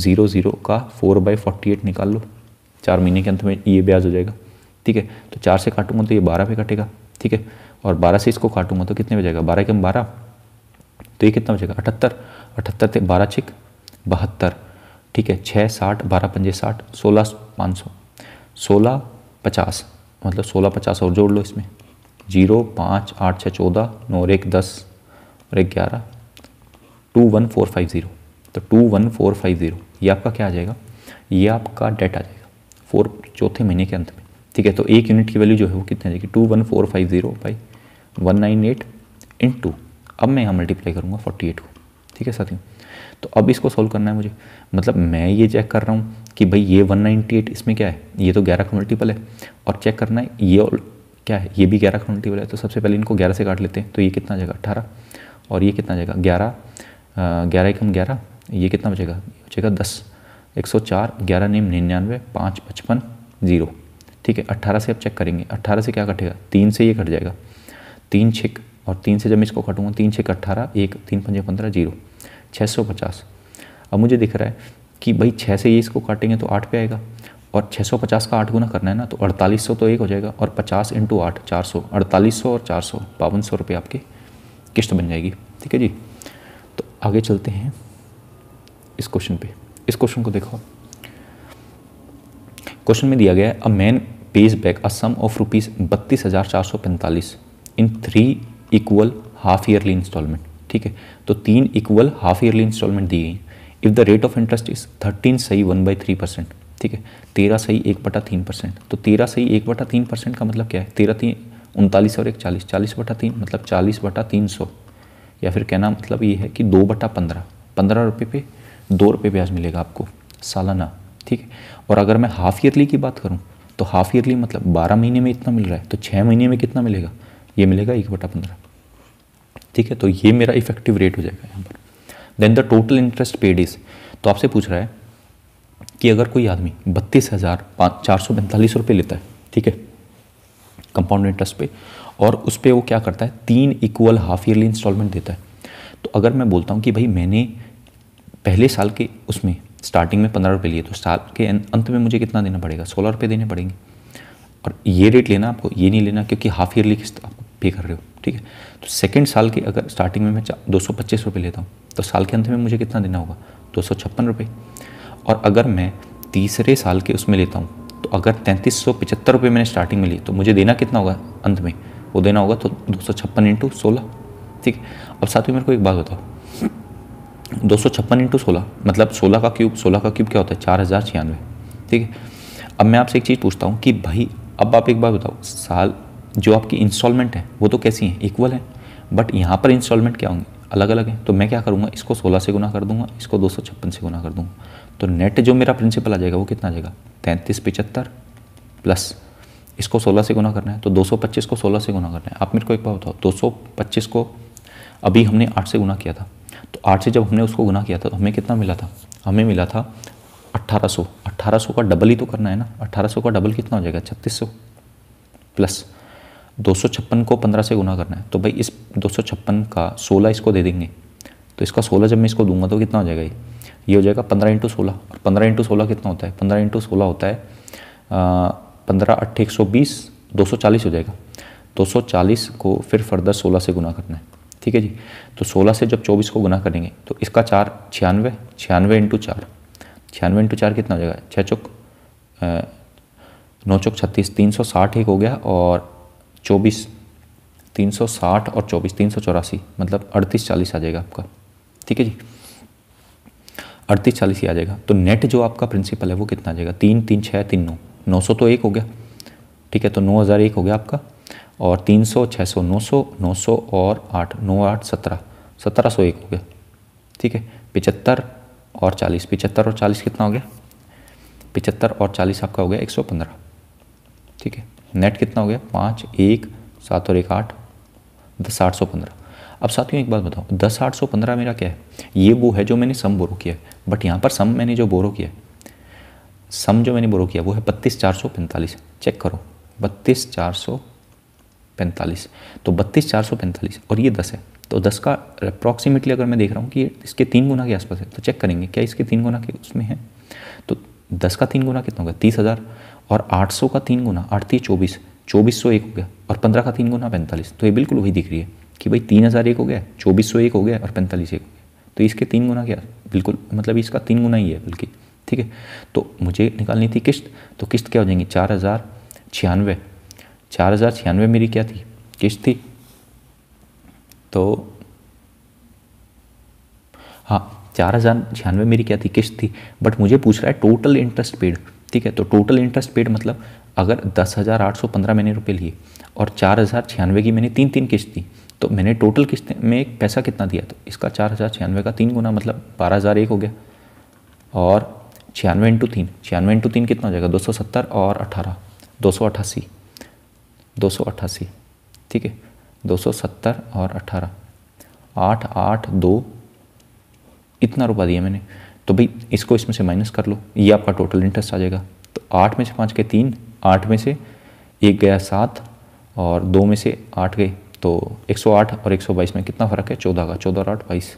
zero zero का फोर बाई फोर्टी एट निकाल लो चार महीने के अंत में ये ब्याज हो जाएगा ठीक है तो चार से काटूंगा तो ये बारह पे कटेगा ठीक है और बारह से इसको काटूंगा तो कितने बजेगा बारह के बारह तो ये कितना बजेगा अठहत्तर अठहत्तर से बारह छिक बहत्तर ठीक है छः साठ बारह पंजे साठ सोलह पाँच सौ सोलह पचास मतलब सोलह पचास और जोड़ लो इसमें जीरो पाँच आठ छः चौदह नौ और एक दस और एक ग्यारह two one four five zero तो two one four five zero ये आपका क्या आ जाएगा ये आपका डेट आ जाएगा फोर चौथे महीने के अंत में ठीक है तो एक यूनिट की वैल्यू जो है वो कितनी आ जाएगी two one four five zero by one nine eight in two अब मैं यहाँ मल्टीप्लाई करूँगा फोर्टी एट को ठीक है साथियों तो अब इसको सॉल्व करना है मुझे मतलब मैं ये चेक कर रहा हूँ कि भाई ये वन नाइन्टी एट इसमें क्या है ये तो ग्यारह का मल्टीपल है और चेक करना है ये और क्या है ये भी ग्यारह का मल्टीपल है तो सबसे पहले इनको ग्यारह से काट लेते हैं तो ये कितना जाएगा अठारह और ये कितना जाएगा ग्यारह ग्यारह एकम ग्यारह ये कितना बचेगा बचेगा दस एक सौ चार ग्यारह नेम निन्यानवे पाँच पचपन जीरो ठीक है अट्ठारह से आप चेक करेंगे अट्ठारह से क्या कटेगा तीन से ये कट जाएगा तीन छिक और तीन से जब इसको कटूंगा तीन छिक अट्ठारह एक तीन पंजे पंद्रह जीरो छः सौ पचास अब मुझे दिख रहा है कि भाई छः से ये इसको काटेंगे तो आठ पे आएगा और छः सौ पचास का आठ गुना करना है ना तो अड़तालीस सौ तो एक हो जाएगा और पचास इंटू आठ चार सौ अड़तालीस सौ और चार सौ बावन सौ रुपये आपकी किस्त बन जाएगी ठीक है जी तो आगे चलते हैं इस क्वेश्चन पे इस क्वेश्चन को देखो क्वेश्चन में दिया गया है a man pays back a sum of rupees बत्तीस हज़ार चार सौ पैंतालीस in three equal half yearly instalment ठीक है तो तीन इक्वल हाफ ईयरली इंस्टॉलमेंट दी गई if the rate of interest is thirteen सही वन बाई थ्री परसेंट ठीक है तेरह सही एक बटा तीन परसेंट तो तेरह सही एक बटा तीन परसेंट का मतलब क्या है तेरह तीन उनतालीस और एक चालीस चालीस बटा तीन मतलब चालीस बटा तीन सौ या फिर कहना मतलब ये है कि दो बटा पंद्रह पंद्रह रुपये पे दो रुपये ब्याज मिलेगा आपको सालाना ठीक है और अगर मैं हाफ़ ईयरली की बात करूँ तो हाफ़ ईयरली मतलब बारह महीने में इतना मिल रहा है तो छः महीने में कितना मिलेगा ये मिलेगा एक बटा पंद्रह ठीक है तो ये मेरा इफेक्टिव रेट हो जाएगा यहाँ पर then the total interest paid is तो आपसे पूछ रहा है कि अगर कोई आदमी बत्तीस हज़ार चार सौ पैंतालीस रुपये लेता है ठीक है कंपाउंड इंटरेस्ट पे और उस पर वो क्या करता है तीन इक्वल हाफ ईयरली इंस्टॉलमेंट देता है तो अगर मैं बोलता हूँ कि भाई मैंने पहले साल के उसमें स्टार्टिंग में पंद्रह रुपये लिए तो साल के अं-, अंत में मुझे कितना देना पड़ेगा सोलह रुपये देने पड़ेंगे और ये रेट लेना आपको ये नहीं लेना क्योंकि हाफ ईयरली किस्त आपको पे कर रहे हो ठीक है तो सेकेंड साल के अगर स्टार्टिंग में मैं दो सौ पच्चीस रुपये लेता हूँ तो साल के अंत में मुझे कितना देना होगा दो सौ छप्पन रुपये और अगर मैं तीसरे साल के उसमें लेता हूँ तो अगर तैंतीस सौ पचहत्तर रुपये मैंने स्टार्टिंग में ली तो मुझे देना कितना होगा अंत में वो देना होगा तो दो सौ छप्पन इंटू सोलह ठीक है अब साथ में मेरे को एक बात बताओ दो सौ छप्पन इंटू सोलह मतलब सोलह का क्यूब सोलह का क्यूब क्या होता है चार हज़ार छियानवे ठीक है अब मैं आपसे एक चीज़ पूछता हूँ कि भाई अब आप एक बार बताओ साल जो आपकी इंस्टॉलमेंट है वो तो कैसी है इक्वल है बट यहाँ पर इंस्टॉलमेंट क्या होंगी अलग अलग है तो मैं क्या करूँगा इसको सोलह से गुना कर दूंगा इसको दो सौ छप्पन से गुना कर दूंगा तो नेट जो मेरा प्रिंसिपल आ जाएगा वो कितना आ जाएगा तैंतीस पिचहत्तर प्लस इसको सोलह से गुना करना है तो दो सौ पच्चीस को सोलह से गुना करना है आप मेरे को एक बार बताओ दो सौ पच्चीस को अभी हमने आठ से गुना किया था तो आठ से जब हमने उसको गुना किया था तो हमें कितना मिला था हमें मिला था 1800 1800 का डबल ही तो करना है ना 1800 का डबल कितना हो जाएगा छत्तीस सौ प्लस दो को 15 से गुना करना है तो भाई इस दो का 16 इसको दे देंगे तो इसका 16 जब मैं इसको दूंगा तो कितना हो जाएगा ये ये हो जाएगा 15 इंटू सोलह और पंद्रह इंटू सोलह कितना होता है पंद्रह इंटू सोलह होता है पंद्रह अट्ठे एक सौ बीस दो सौ चालीस हो जाएगा दो सौ चालीस को फिर फर्दर सोलह से गुना करना है ठीक है जी तो 16 से जब 24 को गुना करेंगे तो इसका चार छियानवे छियानवे इंटू चार छियानवे इंटू चार कितना हो जाएगा छः चौक नौ चौक छत्तीस तीन सौ साठ एक हो गया और चौबीस तीन सौ साठ और चौबीस तीन सौ चौरासी मतलब अड़तीस चालीस आ जाएगा आपका ठीक है जी अड़तीस चालीस ही आ जाएगा तो नेट जो आपका प्रिंसिपल है वो कितना आ जाएगा तीन तीन छः तीन नौ नौ सौ तो एक हो गया ठीक है तो नौ हज़ार एक हो गया आपका और 300 600 900 900 और 8 नौ आठ सत्रह सत्रह सौ एक हो गया ठीक है पिचहत्तर और 40 पिचहत्तर और 40 कितना हो गया पिचहत्तर और 40 आपका हो गया 115 ठीक है नेट कितना हो गया पाँच एक सात और एक आठ दस आठ सौ पंद्रह अब साथियों एक बात बताओ दस आठ सौ पंद्रह मेरा क्या है ये वो है जो मैंने सम बोरो किया है बट यहाँ पर सम मैंने जो बोरो किया है सम जो मैंने बोरो किया वो है बत्तीस चार सौ पैंतालीस चेक करो बत्तीस चार सौ पैंतालीस तो बत्तीस चार सौ पैंतालीस और ये दस है तो दस का अप्रॉक्सीमेटली अगर मैं देख रहा हूँ कि इसके तीन गुना के आसपास है तो चेक करेंगे क्या इसके तीन गुना के उसमें है तो दस का तीन गुना कितना होगा तीस हज़ार और आठ सौ का तीन गुना आठ तीस चौबीस चौबीस सौ एक हो गया और पंद्रह का तीन गुना पैंतालीस तो ये बिल्कुल वही दिख रही है कि भाई तीन हज़ार एक हो गया चौबीस सौ एक हो गया और पैंतालीस एक हो गया तो इसके तीन गुना क्या बिल्कुल मतलब इसका तीन गुना ही है बल्कि ठीक है तो मुझे निकालनी थी किस्त तो किस्त क्या हो जाएंगी चार हज़ार छियानवे चार हज़ार छियानवे मेरी क्या थी किस्त थी तो हाँ चार हज़ार छियानवे मेरी क्या थी किस्त थी बट मुझे पूछ रहा है टोटल इंटरेस्ट पेड ठीक है तो टोटल इंटरेस्ट पेड मतलब अगर दस हज़ार आठ सौ पंद्रह मैंने रुपये लिए और चार हज़ार छियानवे की मैंने तीन तीन किस्त थी तो मैंने टोटल किस्त में एक पैसा कितना दिया तो इसका चार हज़ार छियानवे का तीन गुना मतलब बारह हज़ार एक हो गया और छियानवे इंटू तीन छियानवे इंटू तीन कितना हो जाएगा दो सौ सत्तर और अठारह दो सौ अट्ठासी दो सौ अट्ठासी ठीक है दो सौ सत्तर और अट्ठारह आठ आठ दो इतना रुपया दिया मैंने तो भाई इसको इसमें से माइनस कर लो ये आपका टोटल इंटरेस्ट आ जाएगा तो आठ में से पाँच के तीन आठ में से एक गया सात और दो में से आठ गए तो 108 और 122 में कितना फ़र्क है चौदह का चौदह और आठ बाईस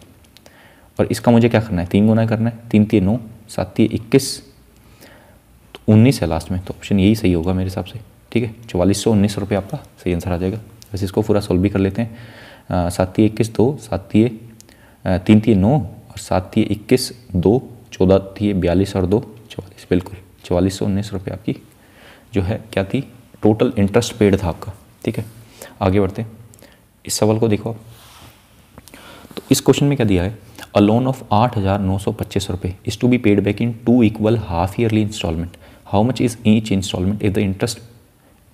और इसका मुझे क्या करना है तीन गुना करना है तीन तीन नौ सात तीन इक्कीस तो उन्नीस है लास्ट में तो ऑप्शन यही सही होगा मेरे हिसाब से ठीक है चौवालीस सौ उन्नीस रुपये आपका सही आंसर आ जाएगा वैसे इसको पूरा सॉल्व भी कर लेते हैं सात इक्कीस दो सात तीन ती नौ और सात ती इक्कीस दो चौदह ती बयालीस और दो चौवालीस बिल्कुल चौवालीस सौ उन्नीस रुपये आपकी जो है क्या थी टोटल इंटरेस्ट पेड था आपका ठीक है आगे बढ़ते इस सवाल को देखो आप तो इस क्वेश्चन में क्या दिया है अ लोन ऑफ आठ हज़ार नौ सौ पच्चीस रुपये is to be paid back in two equal half yearly instalment how much is each instalment is the interest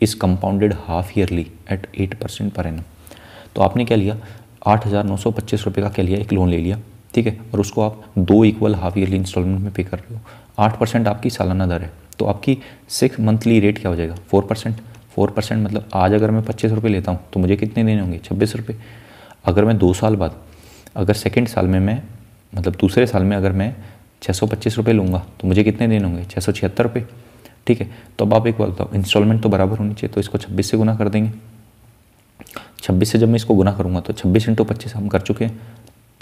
is compounded half yearly at eight percent per annum तो आपने क्या लिया आठ हज़ार नौ सौ पच्चीस रुपये का क्या लिया एक लोन ले लिया ठीक है और उसको आप दो इक्वल हाफ ईयरली इंस्टॉलमेंट में पे कर रहे हो आठ परसेंट आपकी सालाना दर है तो आपकी सिक्स मंथली रेट क्या हो जाएगा फोर परसेंट फोर परसेंट मतलब आज अगर मैं पच्चीस रुपये लेता हूँ तो मुझे कितने देने होंगे छब्बीस रुपये अगर मैं दो साल बाद अगर सेकेंड साल में मैं मतलब दूसरे साल में अगर मैं छः सौ पच्चीस रुपये लूँगा तो मुझे कितने देने होंगे छः सौ छिहत्तर रुपये ठीक है तो अब आप एक बात बताओ इंस्टॉलमेंट तो बराबर होनी चाहिए तो इसको छब्बीस से गुना कर देंगे छब्बीस से जब मैं इसको गुना करूँगा तो छब्बीस इंटू पच्चीस हम कर चुके हैं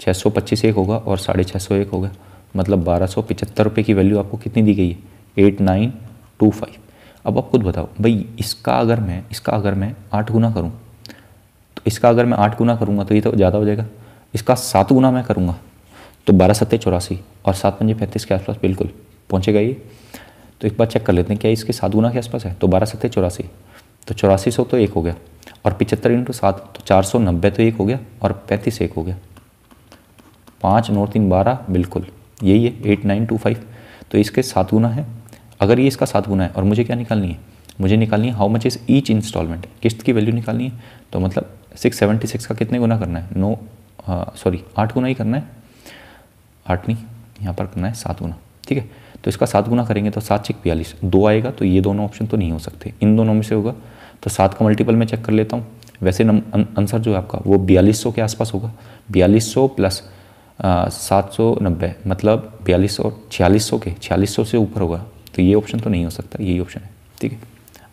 छः सौ पच्चीस एक होगा और साढ़े छः सौ एक होगा मतलब बारह सौ पचहत्तर रुपये की वैल्यू आपको कितनी दी गई है एट नाइन टू फाइव अब आप खुद बताओ भाई इसका अगर मैं इसका अगर मैं आठ गुना करूँ तो इसका अगर मैं आठ गुना करूँगा तो ये तो ज़्यादा हो जाएगा इसका सात गुना मैं करूँगा तो बारह सत्तर चौरासी और सात पंजे पैंतीस के आसपास बिल्कुल पहुँचेगा ये तो एक बार चेक कर लेते हैं क्या इसके सात गुना के आसपास है तो बारह सत्तर चौरासी तो चौरासी सौ तो एक हो गया और पिचहत्तर इंटू सात तो चार सौ नब्बे तो एक हो गया और पैंतीस एक हो गया पाँच नौ तीन बारह बिल्कुल यही है एट नाइन टू फाइव तो इसके सात गुना है अगर ये इसका सात गुना है और मुझे क्या निकालनी है मुझे निकालनी है how much is each instalment किस्त की वैल्यू निकालनी है तो मतलब सिक्स सेवेंटी सिक्स का कितने गुना करना है नो सॉरी हाँ, आठ गुना ही करना है आठ नहीं यहाँ पर करना है सात गुना ठीक है तो इसका सात गुना करेंगे तो सात छः बयालीस दो आएगा तो ये दोनों ऑप्शन तो नहीं हो सकते इन दोनों में से होगा तो सात का मल्टीपल मैं चेक कर लेता हूँ वैसे आंसर जो है आपका वो बयालीस सौ के आसपास होगा बयालीस सौ प्लस सात सौ नब्बे मतलब बयालीस और छियालीस सौ के छियालीस सौ से ऊपर होगा तो ये ऑप्शन तो नहीं हो सकता यही ऑप्शन है ठीक है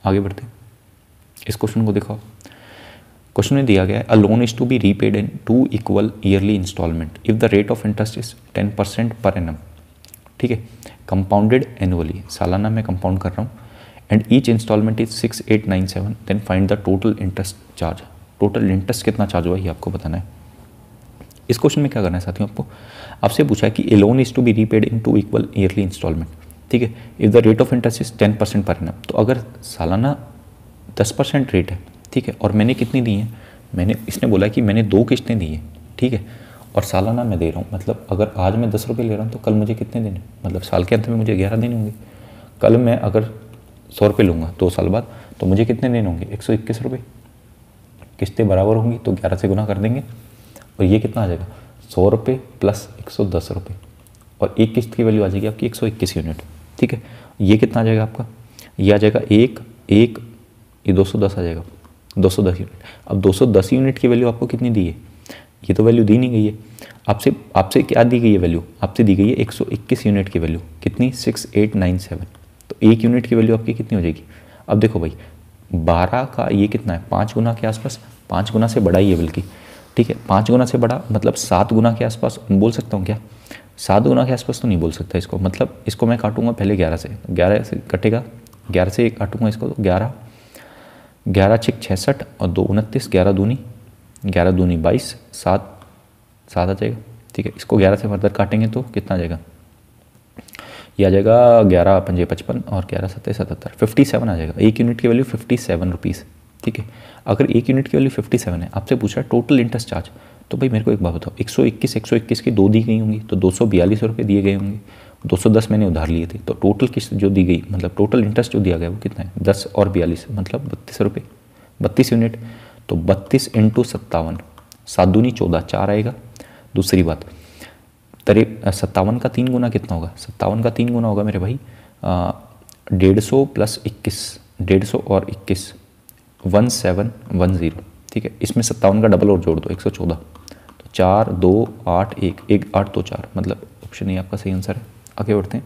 आगे बढ़ते इस क्वेश्चन को दिखाओ क्वेश्चन में दिया गया है a loan is to be repaid in two equal yearly instalment if the rate of interest is ten percent per annum ठीक है कंपाउंडेड एनुअली सालाना मैं कंपाउंड कर रहा हूँ and each instalment is six eight nine seven then find the total interest charge total interest कितना charge हुआ ये आपको बताना है इस क्वेश्चन में क्या करना है साथियों आपको आपसे पूछा है कि a loan is to be repaid in two equal yearly instalment ठीक है if the rate of interest is ten percent per annum तो अगर सालाना दस परसेंट रेट है ठीक है और मैंने कितनी दी है मैंने इसने बोला कि मैंने दो किस्तें दी है ठीक है और सालाना मैं दे रहा हूँ मतलब अगर आज मैं दस रुपये ले रहा हूँ तो कल मुझे कितने दिन मतलब साल के अंत में मुझे ग्यारह दिन होंगे कल मैं अगर सौ रुपये लूँगा दो साल बाद तो मुझे कितने दिन होंगे एक सौ इक्कीस रुपये किस्तें बराबर होंगी तो ग्यारह से गुना कर देंगे और ये कितना आ जाएगा सौ रुपये प्लस एक सौ दस रुपये और एक किस्त की वैल्यू आ जाएगी आपकी एक सौ इक्कीस यूनिट ठीक है ये कितना आ जाएगा आपका ये आ जाएगा एक एक ये दो सौ दस आ जाएगा दो सौ दस यूनिट अब दो सौ दस यूनिट की वैल्यू आपको कितनी दी है ये तो वैल्यू दी नहीं गई है आपसे आपसे क्या दी गई है वैल्यू आपसे दी गई है 121 यूनिट की वैल्यू कितनी 6897 तो एक यूनिट की वैल्यू आपकी कितनी हो जाएगी अब देखो भाई 12 का ये कितना है पाँच गुना के आसपास पाँच गुना से बड़ा ही है बल्कि ठीक है पाँच गुना से बड़ा मतलब सात गुना के आसपास बोल सकता हूँ क्या सात गुना के आसपास तो नहीं बोल सकता इसको मतलब इसको मैं काटूंगा पहले ग्यारह से ग्यारह से कटेगा ग्यारह से काटूंगा इसको तो ग्यारह ग्यारह छिक छसठ और दो उनतीस ग्यारह दूनी ग्यारह दूनी बाईस सात सात आ जाएगा ठीक है इसको ग्यारह से फर्दर काटेंगे तो कितना आ जाएगा ये आ जाएगा ग्यारह पंजे पचपन और ग्यारह सत्तर सतहत्तर फिफ्टी सेवन आ जाएगा एक यूनिट की वैल्यू फिफ्टी सेवन रुपीज़ ठीक है अगर एक यूनिट की वैल्यू फिफ्टी सेवन है आपसे पूछा टोटल इंटरेस्ट चार्ज तो भाई मेरे को एक बात बताओ एक सौ इक्कीस एक सौ इक्कीस की दो दी गई होंगी तो दो सौ बयालीस रुपये दिए गए होंगे दो सौ दस मैंने उधार लिए थे तो टोटल किस्त जो दी गई मतलब टोटल इंटरेस्ट जो दिया गया वो कितना है दस और बयालीस मतलब बत्तीस रुपये बत्तीस यूनिट तो बत्तीस इंटू सत्तावन सात दूनी चौदह चार आएगा दूसरी बात तरे सत्तावन का तीन गुना कितना होगा सत्तावन का तीन गुना होगा मेरे भाई डेढ़ सौ प्लस इक्कीस डेढ़ सौ और इक्कीस वन सेवन वन ज़ीरो ठीक है इसमें सत्तावन का डबल और जोड़ दो एक सौ चौदह तो चार दो आठ एक एक आठ दो चार मतलब ऑप्शन ये आपका सही आंसर है आगे बढ़ते हैं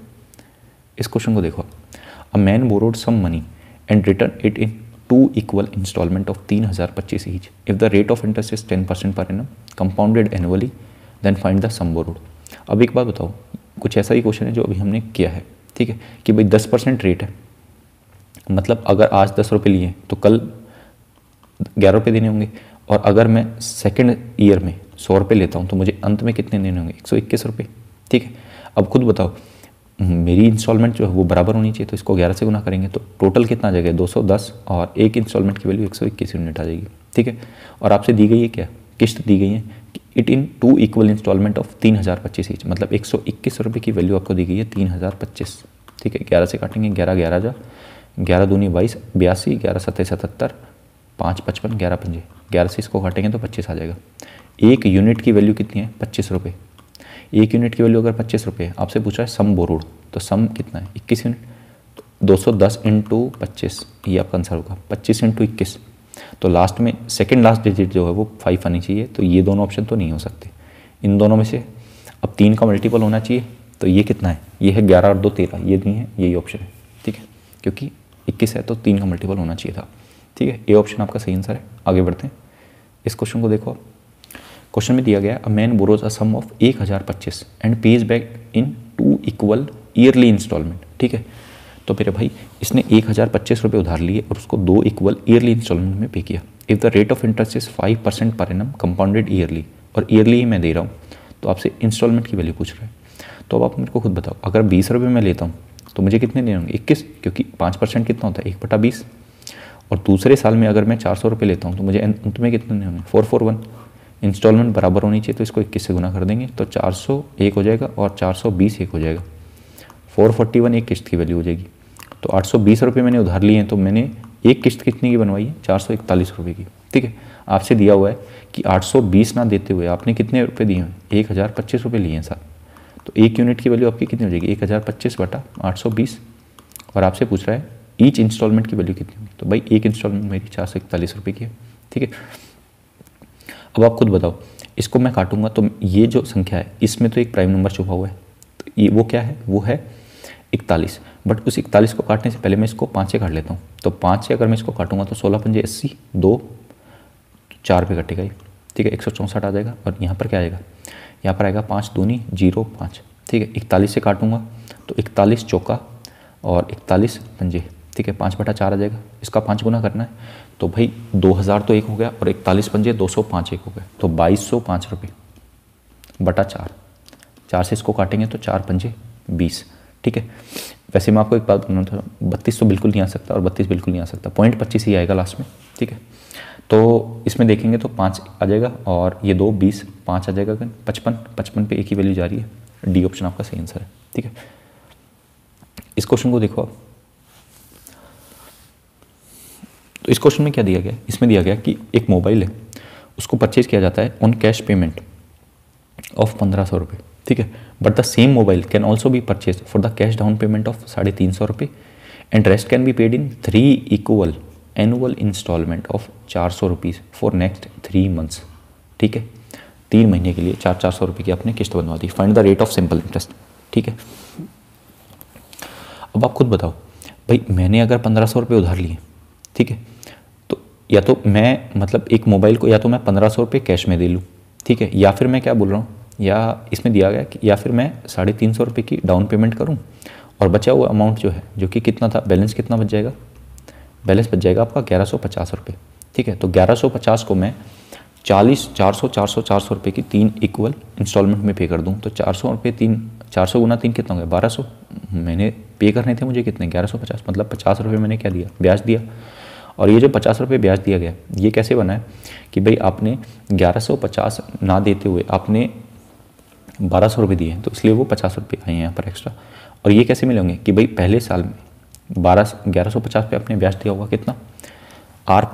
इस क्वेश्चन को देखो a man borrowed some money and return it in तीन हज़ार पच्चीस each if the rate of interest is ten percent per annum compounded annually then find the sum borrowed अब एक बात बताओ कुछ ऐसा ही क्वेश्चन है जो अभी हमने किया है ठीक है कि भाई दस परसेंट रेट है मतलब अगर आज दस रुपये लिए तो कल ग्यारह रुपये देने होंगे और अगर मैं सेकेंड ईयर में सौ रुपये लेता हूँ तो मुझे अंत में कितने देने होंगे एक सौ इक्कीस रुपये ठीक है अब खुद बताओ हम्म, मेरी इंस्टॉलमेंट जो है वो बराबर होनी चाहिए तो इसको ग्यारह से गुना करेंगे तो टोटल कितना जगह दो सौ दस और एक इंस्टॉलमेंट की वैल्यू एक सौ इक्कीस यूनिट आ जाएगी ठीक है और आपसे दी गई है क्या किस्त दी गई है it in two equal instalment of तीन हज़ार पच्चीस ईच मतलब एक सौ इक्कीस रुपये की वैल्यू आपको दी गई है तीन हज़ार पच्चीस ठीक है ग्यारह से काटेंगे ग्यारह ग्यारह जा ग्यारह दूनी बाईस बयासी ग्यारह सत्तर सतहत्तर पाँच पचपन ग्यारह पंजे ग्यारह से इसको काटेंगे तो पच्चीस आ जाएगा एक यूनिट की वैल्यू कितनी है पच्चीस रुपये एक यूनिट की वैल्यू अगर पच्चीस रुपये आपसे पूछा है सम बोरूड तो सम कितना है इक्कीस यूनिट तो दो सौ दस इंटू पच्चीस ये आपका आंसर होगा पच्चीस इंटू इक्कीस तो लास्ट में सेकेंड लास्ट डिजिट जो है वो फाइव आनी चाहिए तो ये दोनों ऑप्शन तो नहीं हो सकते इन दोनों में से अब तीन का मल्टीपल होना चाहिए तो ये कितना है ये है ग्यारह और दो तेरह ये नहीं है यही ऑप्शन है ठीक है क्योंकि इक्कीस है तो तीन का मल्टीपल होना चाहिए था ठीक है ये ऑप्शन आपका सही आंसर है आगे बढ़ते हैं इस क्वेश्चन को देखो आप क्वेश्चन में दिया गया a man borrows a sum of एक हज़ार पच्चीस and pays back in two equal yearly instalment ठीक है तो मेरे भाई इसने एक हज़ार पच्चीस रुपये उधार लिए और उसको दो इक्वल ईयरली इंस्टॉलमेंट में पे किया if the rate of interest is five percent per annum compounded yearly और ईयरली ही मैं दे रहा हूँ तो आपसे इंस्टॉलमेंट की वैल्यू पूछ रहा है तो अब आप मेरे को खुद बताओ अगर बीस रुपये मैं लेता हूँ तो मुझे कितने देने होंगे इक्कीस क्योंकि पाँच परसेंट कितना होता है एक बटा बीस और दूसरे साल में अगर मैं चार सौ रुपये लेता हूँ तो मुझे अंत में कितने देने होंगे फोर फोर वन इंस्टॉलमेंट बराबर होनी चाहिए तो इसको इक्कीस से गुना कर देंगे तो चार सौ एक हो जाएगा और चार सौ बीस एक हो जाएगा फोर फोर्टी वन एक किस्त की वैल्यू हो जाएगी तो आठ सौ बीस रुपये मैंने उधार लिए हैं तो मैंने एक किस्त कितनी की बनवाई है चार सौ इकतालीस रुपये की ठीक है आपसे दिया हुआ है कि आठ सौ बीस ना देते हुए आपने कितने रुपये दिए हैं एक हज़ार पच्चीस रुपये लिए हैं सर तो एक यूनिट की वैल्यू आपकी कितनी हो जाएगी एक हज़ार पच्चीस बटा आठ सौ बीस और आपसे पूछ रहा है ईच इंस्टॉलमेंट की वैल्यू कितनी होगी तो भाई एक इंस्टॉलमेंट मेरी चार सौ इकतालीस रुपये की है ठीक है अब आप खुद बताओ इसको मैं काटूंगा तो ये जो संख्या है इसमें तो एक प्राइम नंबर छुपा हुआ है तो ये वो क्या है वो है इकतालीस बट उस इकतालीस को काटने से पहले मैं इसको पाँच से काट लेता हूँ तो पाँच से अगर मैं इसको काटूंगा तो सोलह पंजे अस्सी दो चार पे कटेगा ये ठीक है एक सौ चौंसठ आ जाएगा और यहाँ पर क्या आएगा यहाँ पर आएगा पाँच दूनी जीरो पाँच ठीक है इकतालीस से काटूंगा तो इकतालीस चौका और इकतालीस पंजे ठीक है पाँच बटा चार आ जाएगा इसका पाँच गुना करना है तो भाई 2000 तो एक हो गया और इकतालीस पंजे 205 एक हो गया तो बाईस सौ पाँच रुपये बटा चार चार से इसको काटेंगे तो चार पंजे बीस ठीक है वैसे मैं आपको एक बात बताना था बत्तीस तो बिल्कुल नहीं आ सकता और बत्तीस बिल्कुल नहीं आ सकता पॉइंट पच्चीस ही आएगा लास्ट में ठीक है तो इसमें देखेंगे तो पाँच आ जाएगा और ये दो बीस पाँच आ जाएगा अगर पचपन पचपन पे एक ही वैल्यू जा रही है डी ऑप्शन आपका सही आंसर है ठीक है इस क्वेश्चन को देखो आप तो इस क्वेश्चन में क्या दिया गया इसमें दिया गया कि एक मोबाइल है उसको परचेज किया जाता है ऑन कैश पेमेंट ऑफ पंद्रह सौ रुपये ठीक है but the same mobile can also भी purchase for the cash down payment of साढ़े तीन सौ रुपये and rest can be paid in three equal annual instalment of चार सौ rupees for next three months ठीक है तीन महीने के लिए चार चार सौ रुपये की आपने किस्त बनवा दी find the rate of simple interest ठीक है अब आप खुद बताओ भाई मैंने अगर पंद्रह सौ रुपये उधार लिए ठीक है तो या तो मैं मतलब एक मोबाइल को या तो मैं पंद्रह सौ रुपये कैश में दे लूँ ठीक है या फिर मैं क्या बोल रहा हूँ या इसमें दिया गया कि या फिर मैं साढ़े तीन सौ रुपये की डाउन पेमेंट करूँ और बचा हुआ अमाउंट जो है जो कि कितना था बैलेंस कितना बच जाएगा बैलेंस बच जाएगा आपका ग्यारह सौ पचास रुपये ठीक है तो ग्यारह सौ पचास को मैं चालीस चार सौ चार सौ चार सौ रुपये की तीन इक्वल इंस्टॉलमेंट में पे कर दूँ तो चार सौ रुपये तीन चार सौ गुना तीन कितना हो गया बारह सौ मैंने पे करने थे मुझे कितने ग्यारह सौ पचास मतलब पचास रुपये मैंने क्या दिया ब्याज दिया और ये जो पचास रुपये ब्याज दिया गया ये कैसे बना है कि भाई आपने ग्यारह सौ पचास ना देते हुए आपने बारह सौ रुपये दिए हैं तो इसलिए वो पचास रुपये आए हैं यहाँ पर एक्स्ट्रा और ये कैसे मिलेंगे कि भाई पहले साल में बारह ग्यारह सौ पचास पे आपने ब्याज दिया होगा कितना आर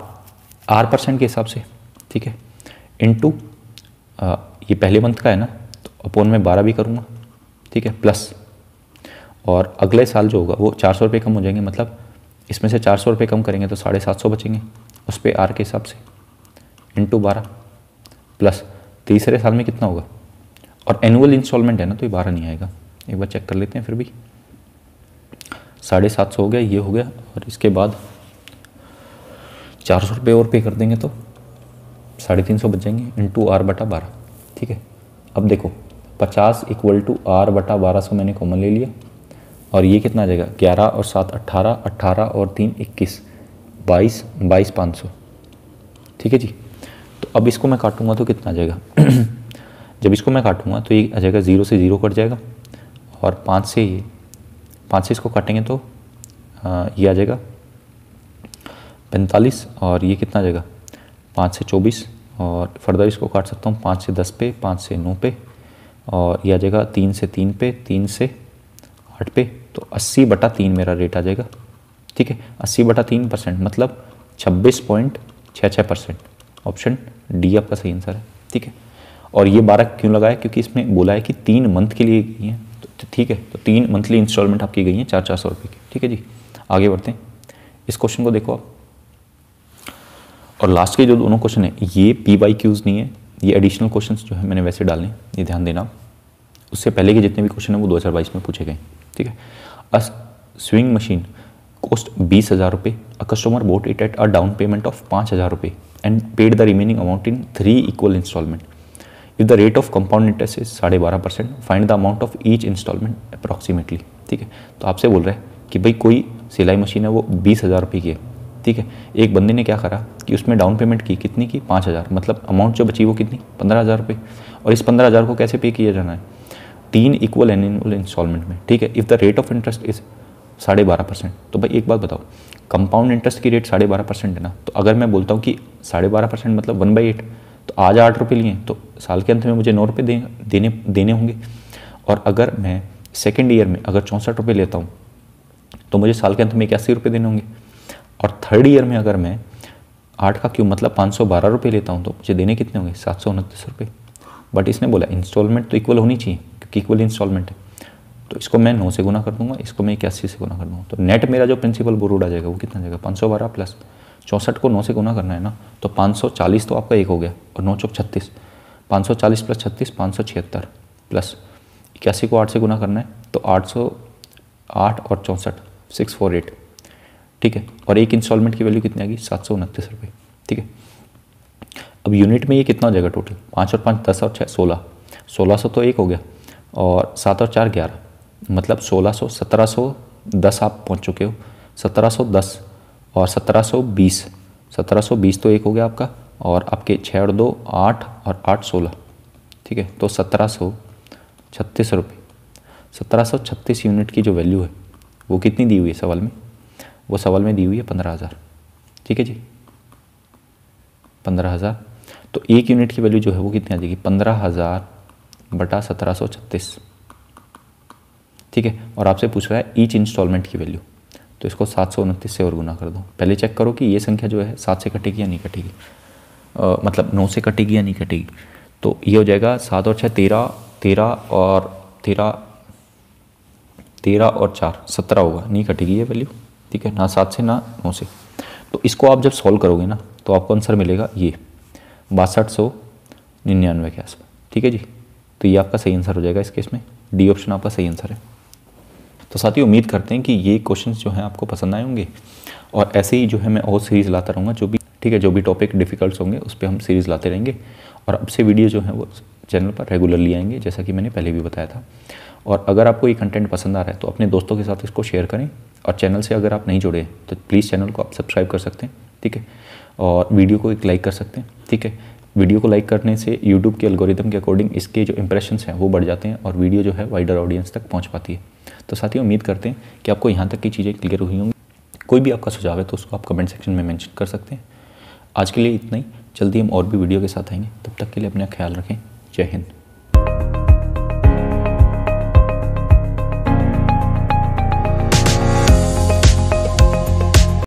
आर परसेंट के हिसाब से ठीक है इनटू ये पहले मंथ का है ना तो अपोन में बारह भी करूँगा ठीक है प्लस और अगले साल जो होगा वो चार सौ रुपये कम हो जाएंगे मतलब इसमें से चार सौ रुपये कम करेंगे तो साढ़े सात सौ बचेंगे उस पर आर के हिसाब से इंटू बारह प्लस तीसरे साल में कितना होगा और एनुअल इंस्टॉलमेंट है ना तो ये बारह नहीं आएगा एक बार चेक कर लेते हैं फिर भी साढ़े सात सौ हो गया ये हो गया और इसके बाद चार सौ रुपये और पे कर देंगे तो साढ़े तीन सौ बच जाएंगे इंटू आर बटा बारह ठीक है अब देखो पचास इक्वल टू आर बटा बारह सौ मैंने कॉमन ले लिया और ये कितना आ जाएगा ग्यारह और सात अट्ठारह अट्ठारह और तीन इक्कीस बाईस बाईस पाँच सौ ठीक है जी तो अब इसको मैं काटूंगा तो कितना आ जाएगा जब इसको मैं काटूंगा तो ये आ जाएगा ज़ीरो से ज़ीरो कट जाएगा और पाँच से ये पाँच से इसको काटेंगे तो आ, ये आ जाएगा पैंतालीस और ये कितना आ जाएगा पाँच से चौबीस और फर्दर इसको काट सकता हूँ पाँच से दस पे पाँच से नौ पे और ये आ जाएगा तीन से तीन पे तीन से आठ पे तो अस्सी बटा तीन मेरा रेट आ जाएगा ठीक है अस्सी बटा तीन परसेंट मतलब छब्बीस पॉइंट छः छः परसेंट ऑप्शन डी आपका सही आंसर है ठीक है और ये बारह क्यों लगाया क्योंकि इसमें बोला है कि तीन मंथ के लिए गई हैं तो, तो ठीक है तो तीन मंथली इंस्टॉलमेंट आपकी गई हैं चार चार सौ रुपये की ठीक है जी आगे बढ़ते हैं इस क्वेश्चन को देखो आप और लास्ट के जो दोनों क्वेश्चन है ये पी वाई क्यूज़ नहीं है ये एडिशनल क्वेश्चन जो है मैंने वैसे डाले ये ध्यान देना उससे पहले के जितने भी क्वेश्चन हैं वो दो में पूछे गए ठीक है अ स्विंग मशीन कॉस्ट बीस हज़ार रुपये a customer bought it at a down payment of पाँच हज़ार रुपये and paid the remaining amount in three equal instalment if the rate of compound interest is साढ़े बारह percent find the amount of each instalment approximately ठीक है तो आपसे बोल रहा है कि भाई कोई सिलाई मशीन है वो बीस हज़ार रुपये की है ठीक है एक बंदे ने क्या करा कि उसमें डाउन पेमेंट की कितनी की पाँच हज़ार मतलब अमाउंट जो बची वो कितनी पंद्रह हज़ार रुपये और इस पंद्रह हज़ार को कैसे पे किया जाना है तीन इक्वल एनुअल इंस्टॉलमेंट में ठीक है if the rate of interest is साढ़े बारह परसेंट तो भाई एक बात बताओ कंपाउंड इंटरेस्ट की रेट साढ़े बारह परसेंट है ना तो अगर मैं बोलता हूँ कि साढ़े बारह परसेंट मतलब वन बाई एट तो आज आठ रुपये लिए तो साल के अंत में मुझे नौ रुपये देने देने होंगे और अगर मैं सेकेंड ईयर में अगर चौंसठ रुपये लेता हूँ तो मुझे साल के अंत में इक्यासी रुपये देने होंगे और थर्ड ईयर में अगर मैं आठ का क्यों मतलब पाँच सौ बारह रुपये लेता हूँ तो मुझे देने कितने होंगे सात सौ उनतीस रुपये बट इसने बोला इंस्टॉलमेंट तो इक्वल होनी चाहिए की इक्वल इंस्टॉलमेंट है तो इसको मैं नौ से गुना कर दूंगा इसको मैं इक्यासी से गुना कर दूंगा तो नेट मेरा जो प्रिंसिपल बोरूड आ जाएगा वो कितना जाएगा पाँच सौ बारह प्लस चौंसठ को नौ से गुना करना है ना तो पाँच सौ चालीस तो आपका एक हो गया और नौ चौक छत्तीस पाँच सौ चालीस प्लस छत्तीस पाँच सौ छिहत्तर प्लस इक्यासी को आठ से गुना करना है तो आठ सौ आठ और चौंसठ सिक्स फोर एट ठीक है और एक इंस्टॉलमेंट की वैल्यू कितनी आएगी सात सौ उनतीस रुपये ठीक है अब यूनिट में ये कितना हो जाएगा टोटल पाँच और पाँच दस और छः सोलह सोलह सौ तो एक हो गया और सात और चार ग्यारह मतलब सोलह सौ सत्रह सौ दस आप पहुंच चुके हो सत्रह सौ दस और सत्रह सौ बीस सत्रह सौ बीस तो एक हो गया आपका और आपके छः और दो आठ और आठ सोलह ठीक है तो सत्रह सौ छत्तीस रुपये सत्रह सौ छत्तीस यूनिट की जो वैल्यू है वो कितनी दी हुई है सवाल में वो सवाल में दी हुई है पंद्रह हज़ार ठीक है जी पंद्रह हज़ार तो एक यूनिट की वैल्यू जो है वो कितनी आ जाएगी पंद्रह हज़ार बटा सत्रह ठीक है और आपसे पूछ रहा है ईच इंस्टॉलमेंट की वैल्यू तो इसको सात से और गुना कर दो पहले चेक करो कि ये संख्या जो है सात से कटेगी या नहीं कटेगी मतलब नौ से कटेगी या नहीं कटेगी तो ये हो जाएगा सात और छः तेरह तेरह और तेरह तेरह और चार सत्रह होगा नहीं कटेगी ये वैल्यू ठीक है ना सात से ना नौ से तो इसको आप जब सॉल्व करोगे ना तो आपको आंसर मिलेगा ये बासठ सौ निन्यानवे के आसपास ठीक है जी तो ये आपका सही आंसर हो जाएगा इस केस में डी ऑप्शन आपका सही आंसर है तो साथ ही उम्मीद करते हैं कि ये क्वेश्चंस जो हैं आपको पसंद आए होंगे और ऐसे ही जो है मैं और सीरीज़ लाता रहूँगा जो भी ठीक है जो भी टॉपिक डिफ़िकल्ट होंगे उस पर हम सीरीज़ लाते रहेंगे और अब से वीडियो जो है वो चैनल पर रेगुलरली आएंगे जैसा कि मैंने पहले भी बताया था और अगर आपको ये कंटेंट पसंद आ रहा है तो अपने दोस्तों के साथ इसको शेयर करें और चैनल से अगर आप नहीं जुड़े तो प्लीज़ चैनल को आप सब्सक्राइब कर सकते हैं ठीक है और वीडियो को एक लाइक कर सकते हैं ठीक है वीडियो को लाइक करने से यूट्यूब के अलगोरिदम के अकॉर्डिंग इसके जो इंप्रेशंस हैं वो बढ़ जाते हैं और वीडियो जो है वाइडर ऑडियंस तक पहुंच पाती है तो साथ ही उम्मीद करते हैं कि आपको यहाँ तक की चीज़ें क्लियर हुई होंगी कोई भी आपका सुझाव है तो उसको आप कमेंट सेक्शन में मैंशन कर सकते हैं आज के लिए इतना ही जल्दी हम और भी वीडियो के साथ आएंगे तब तक के लिए अपना ख्याल रखें जय हिंद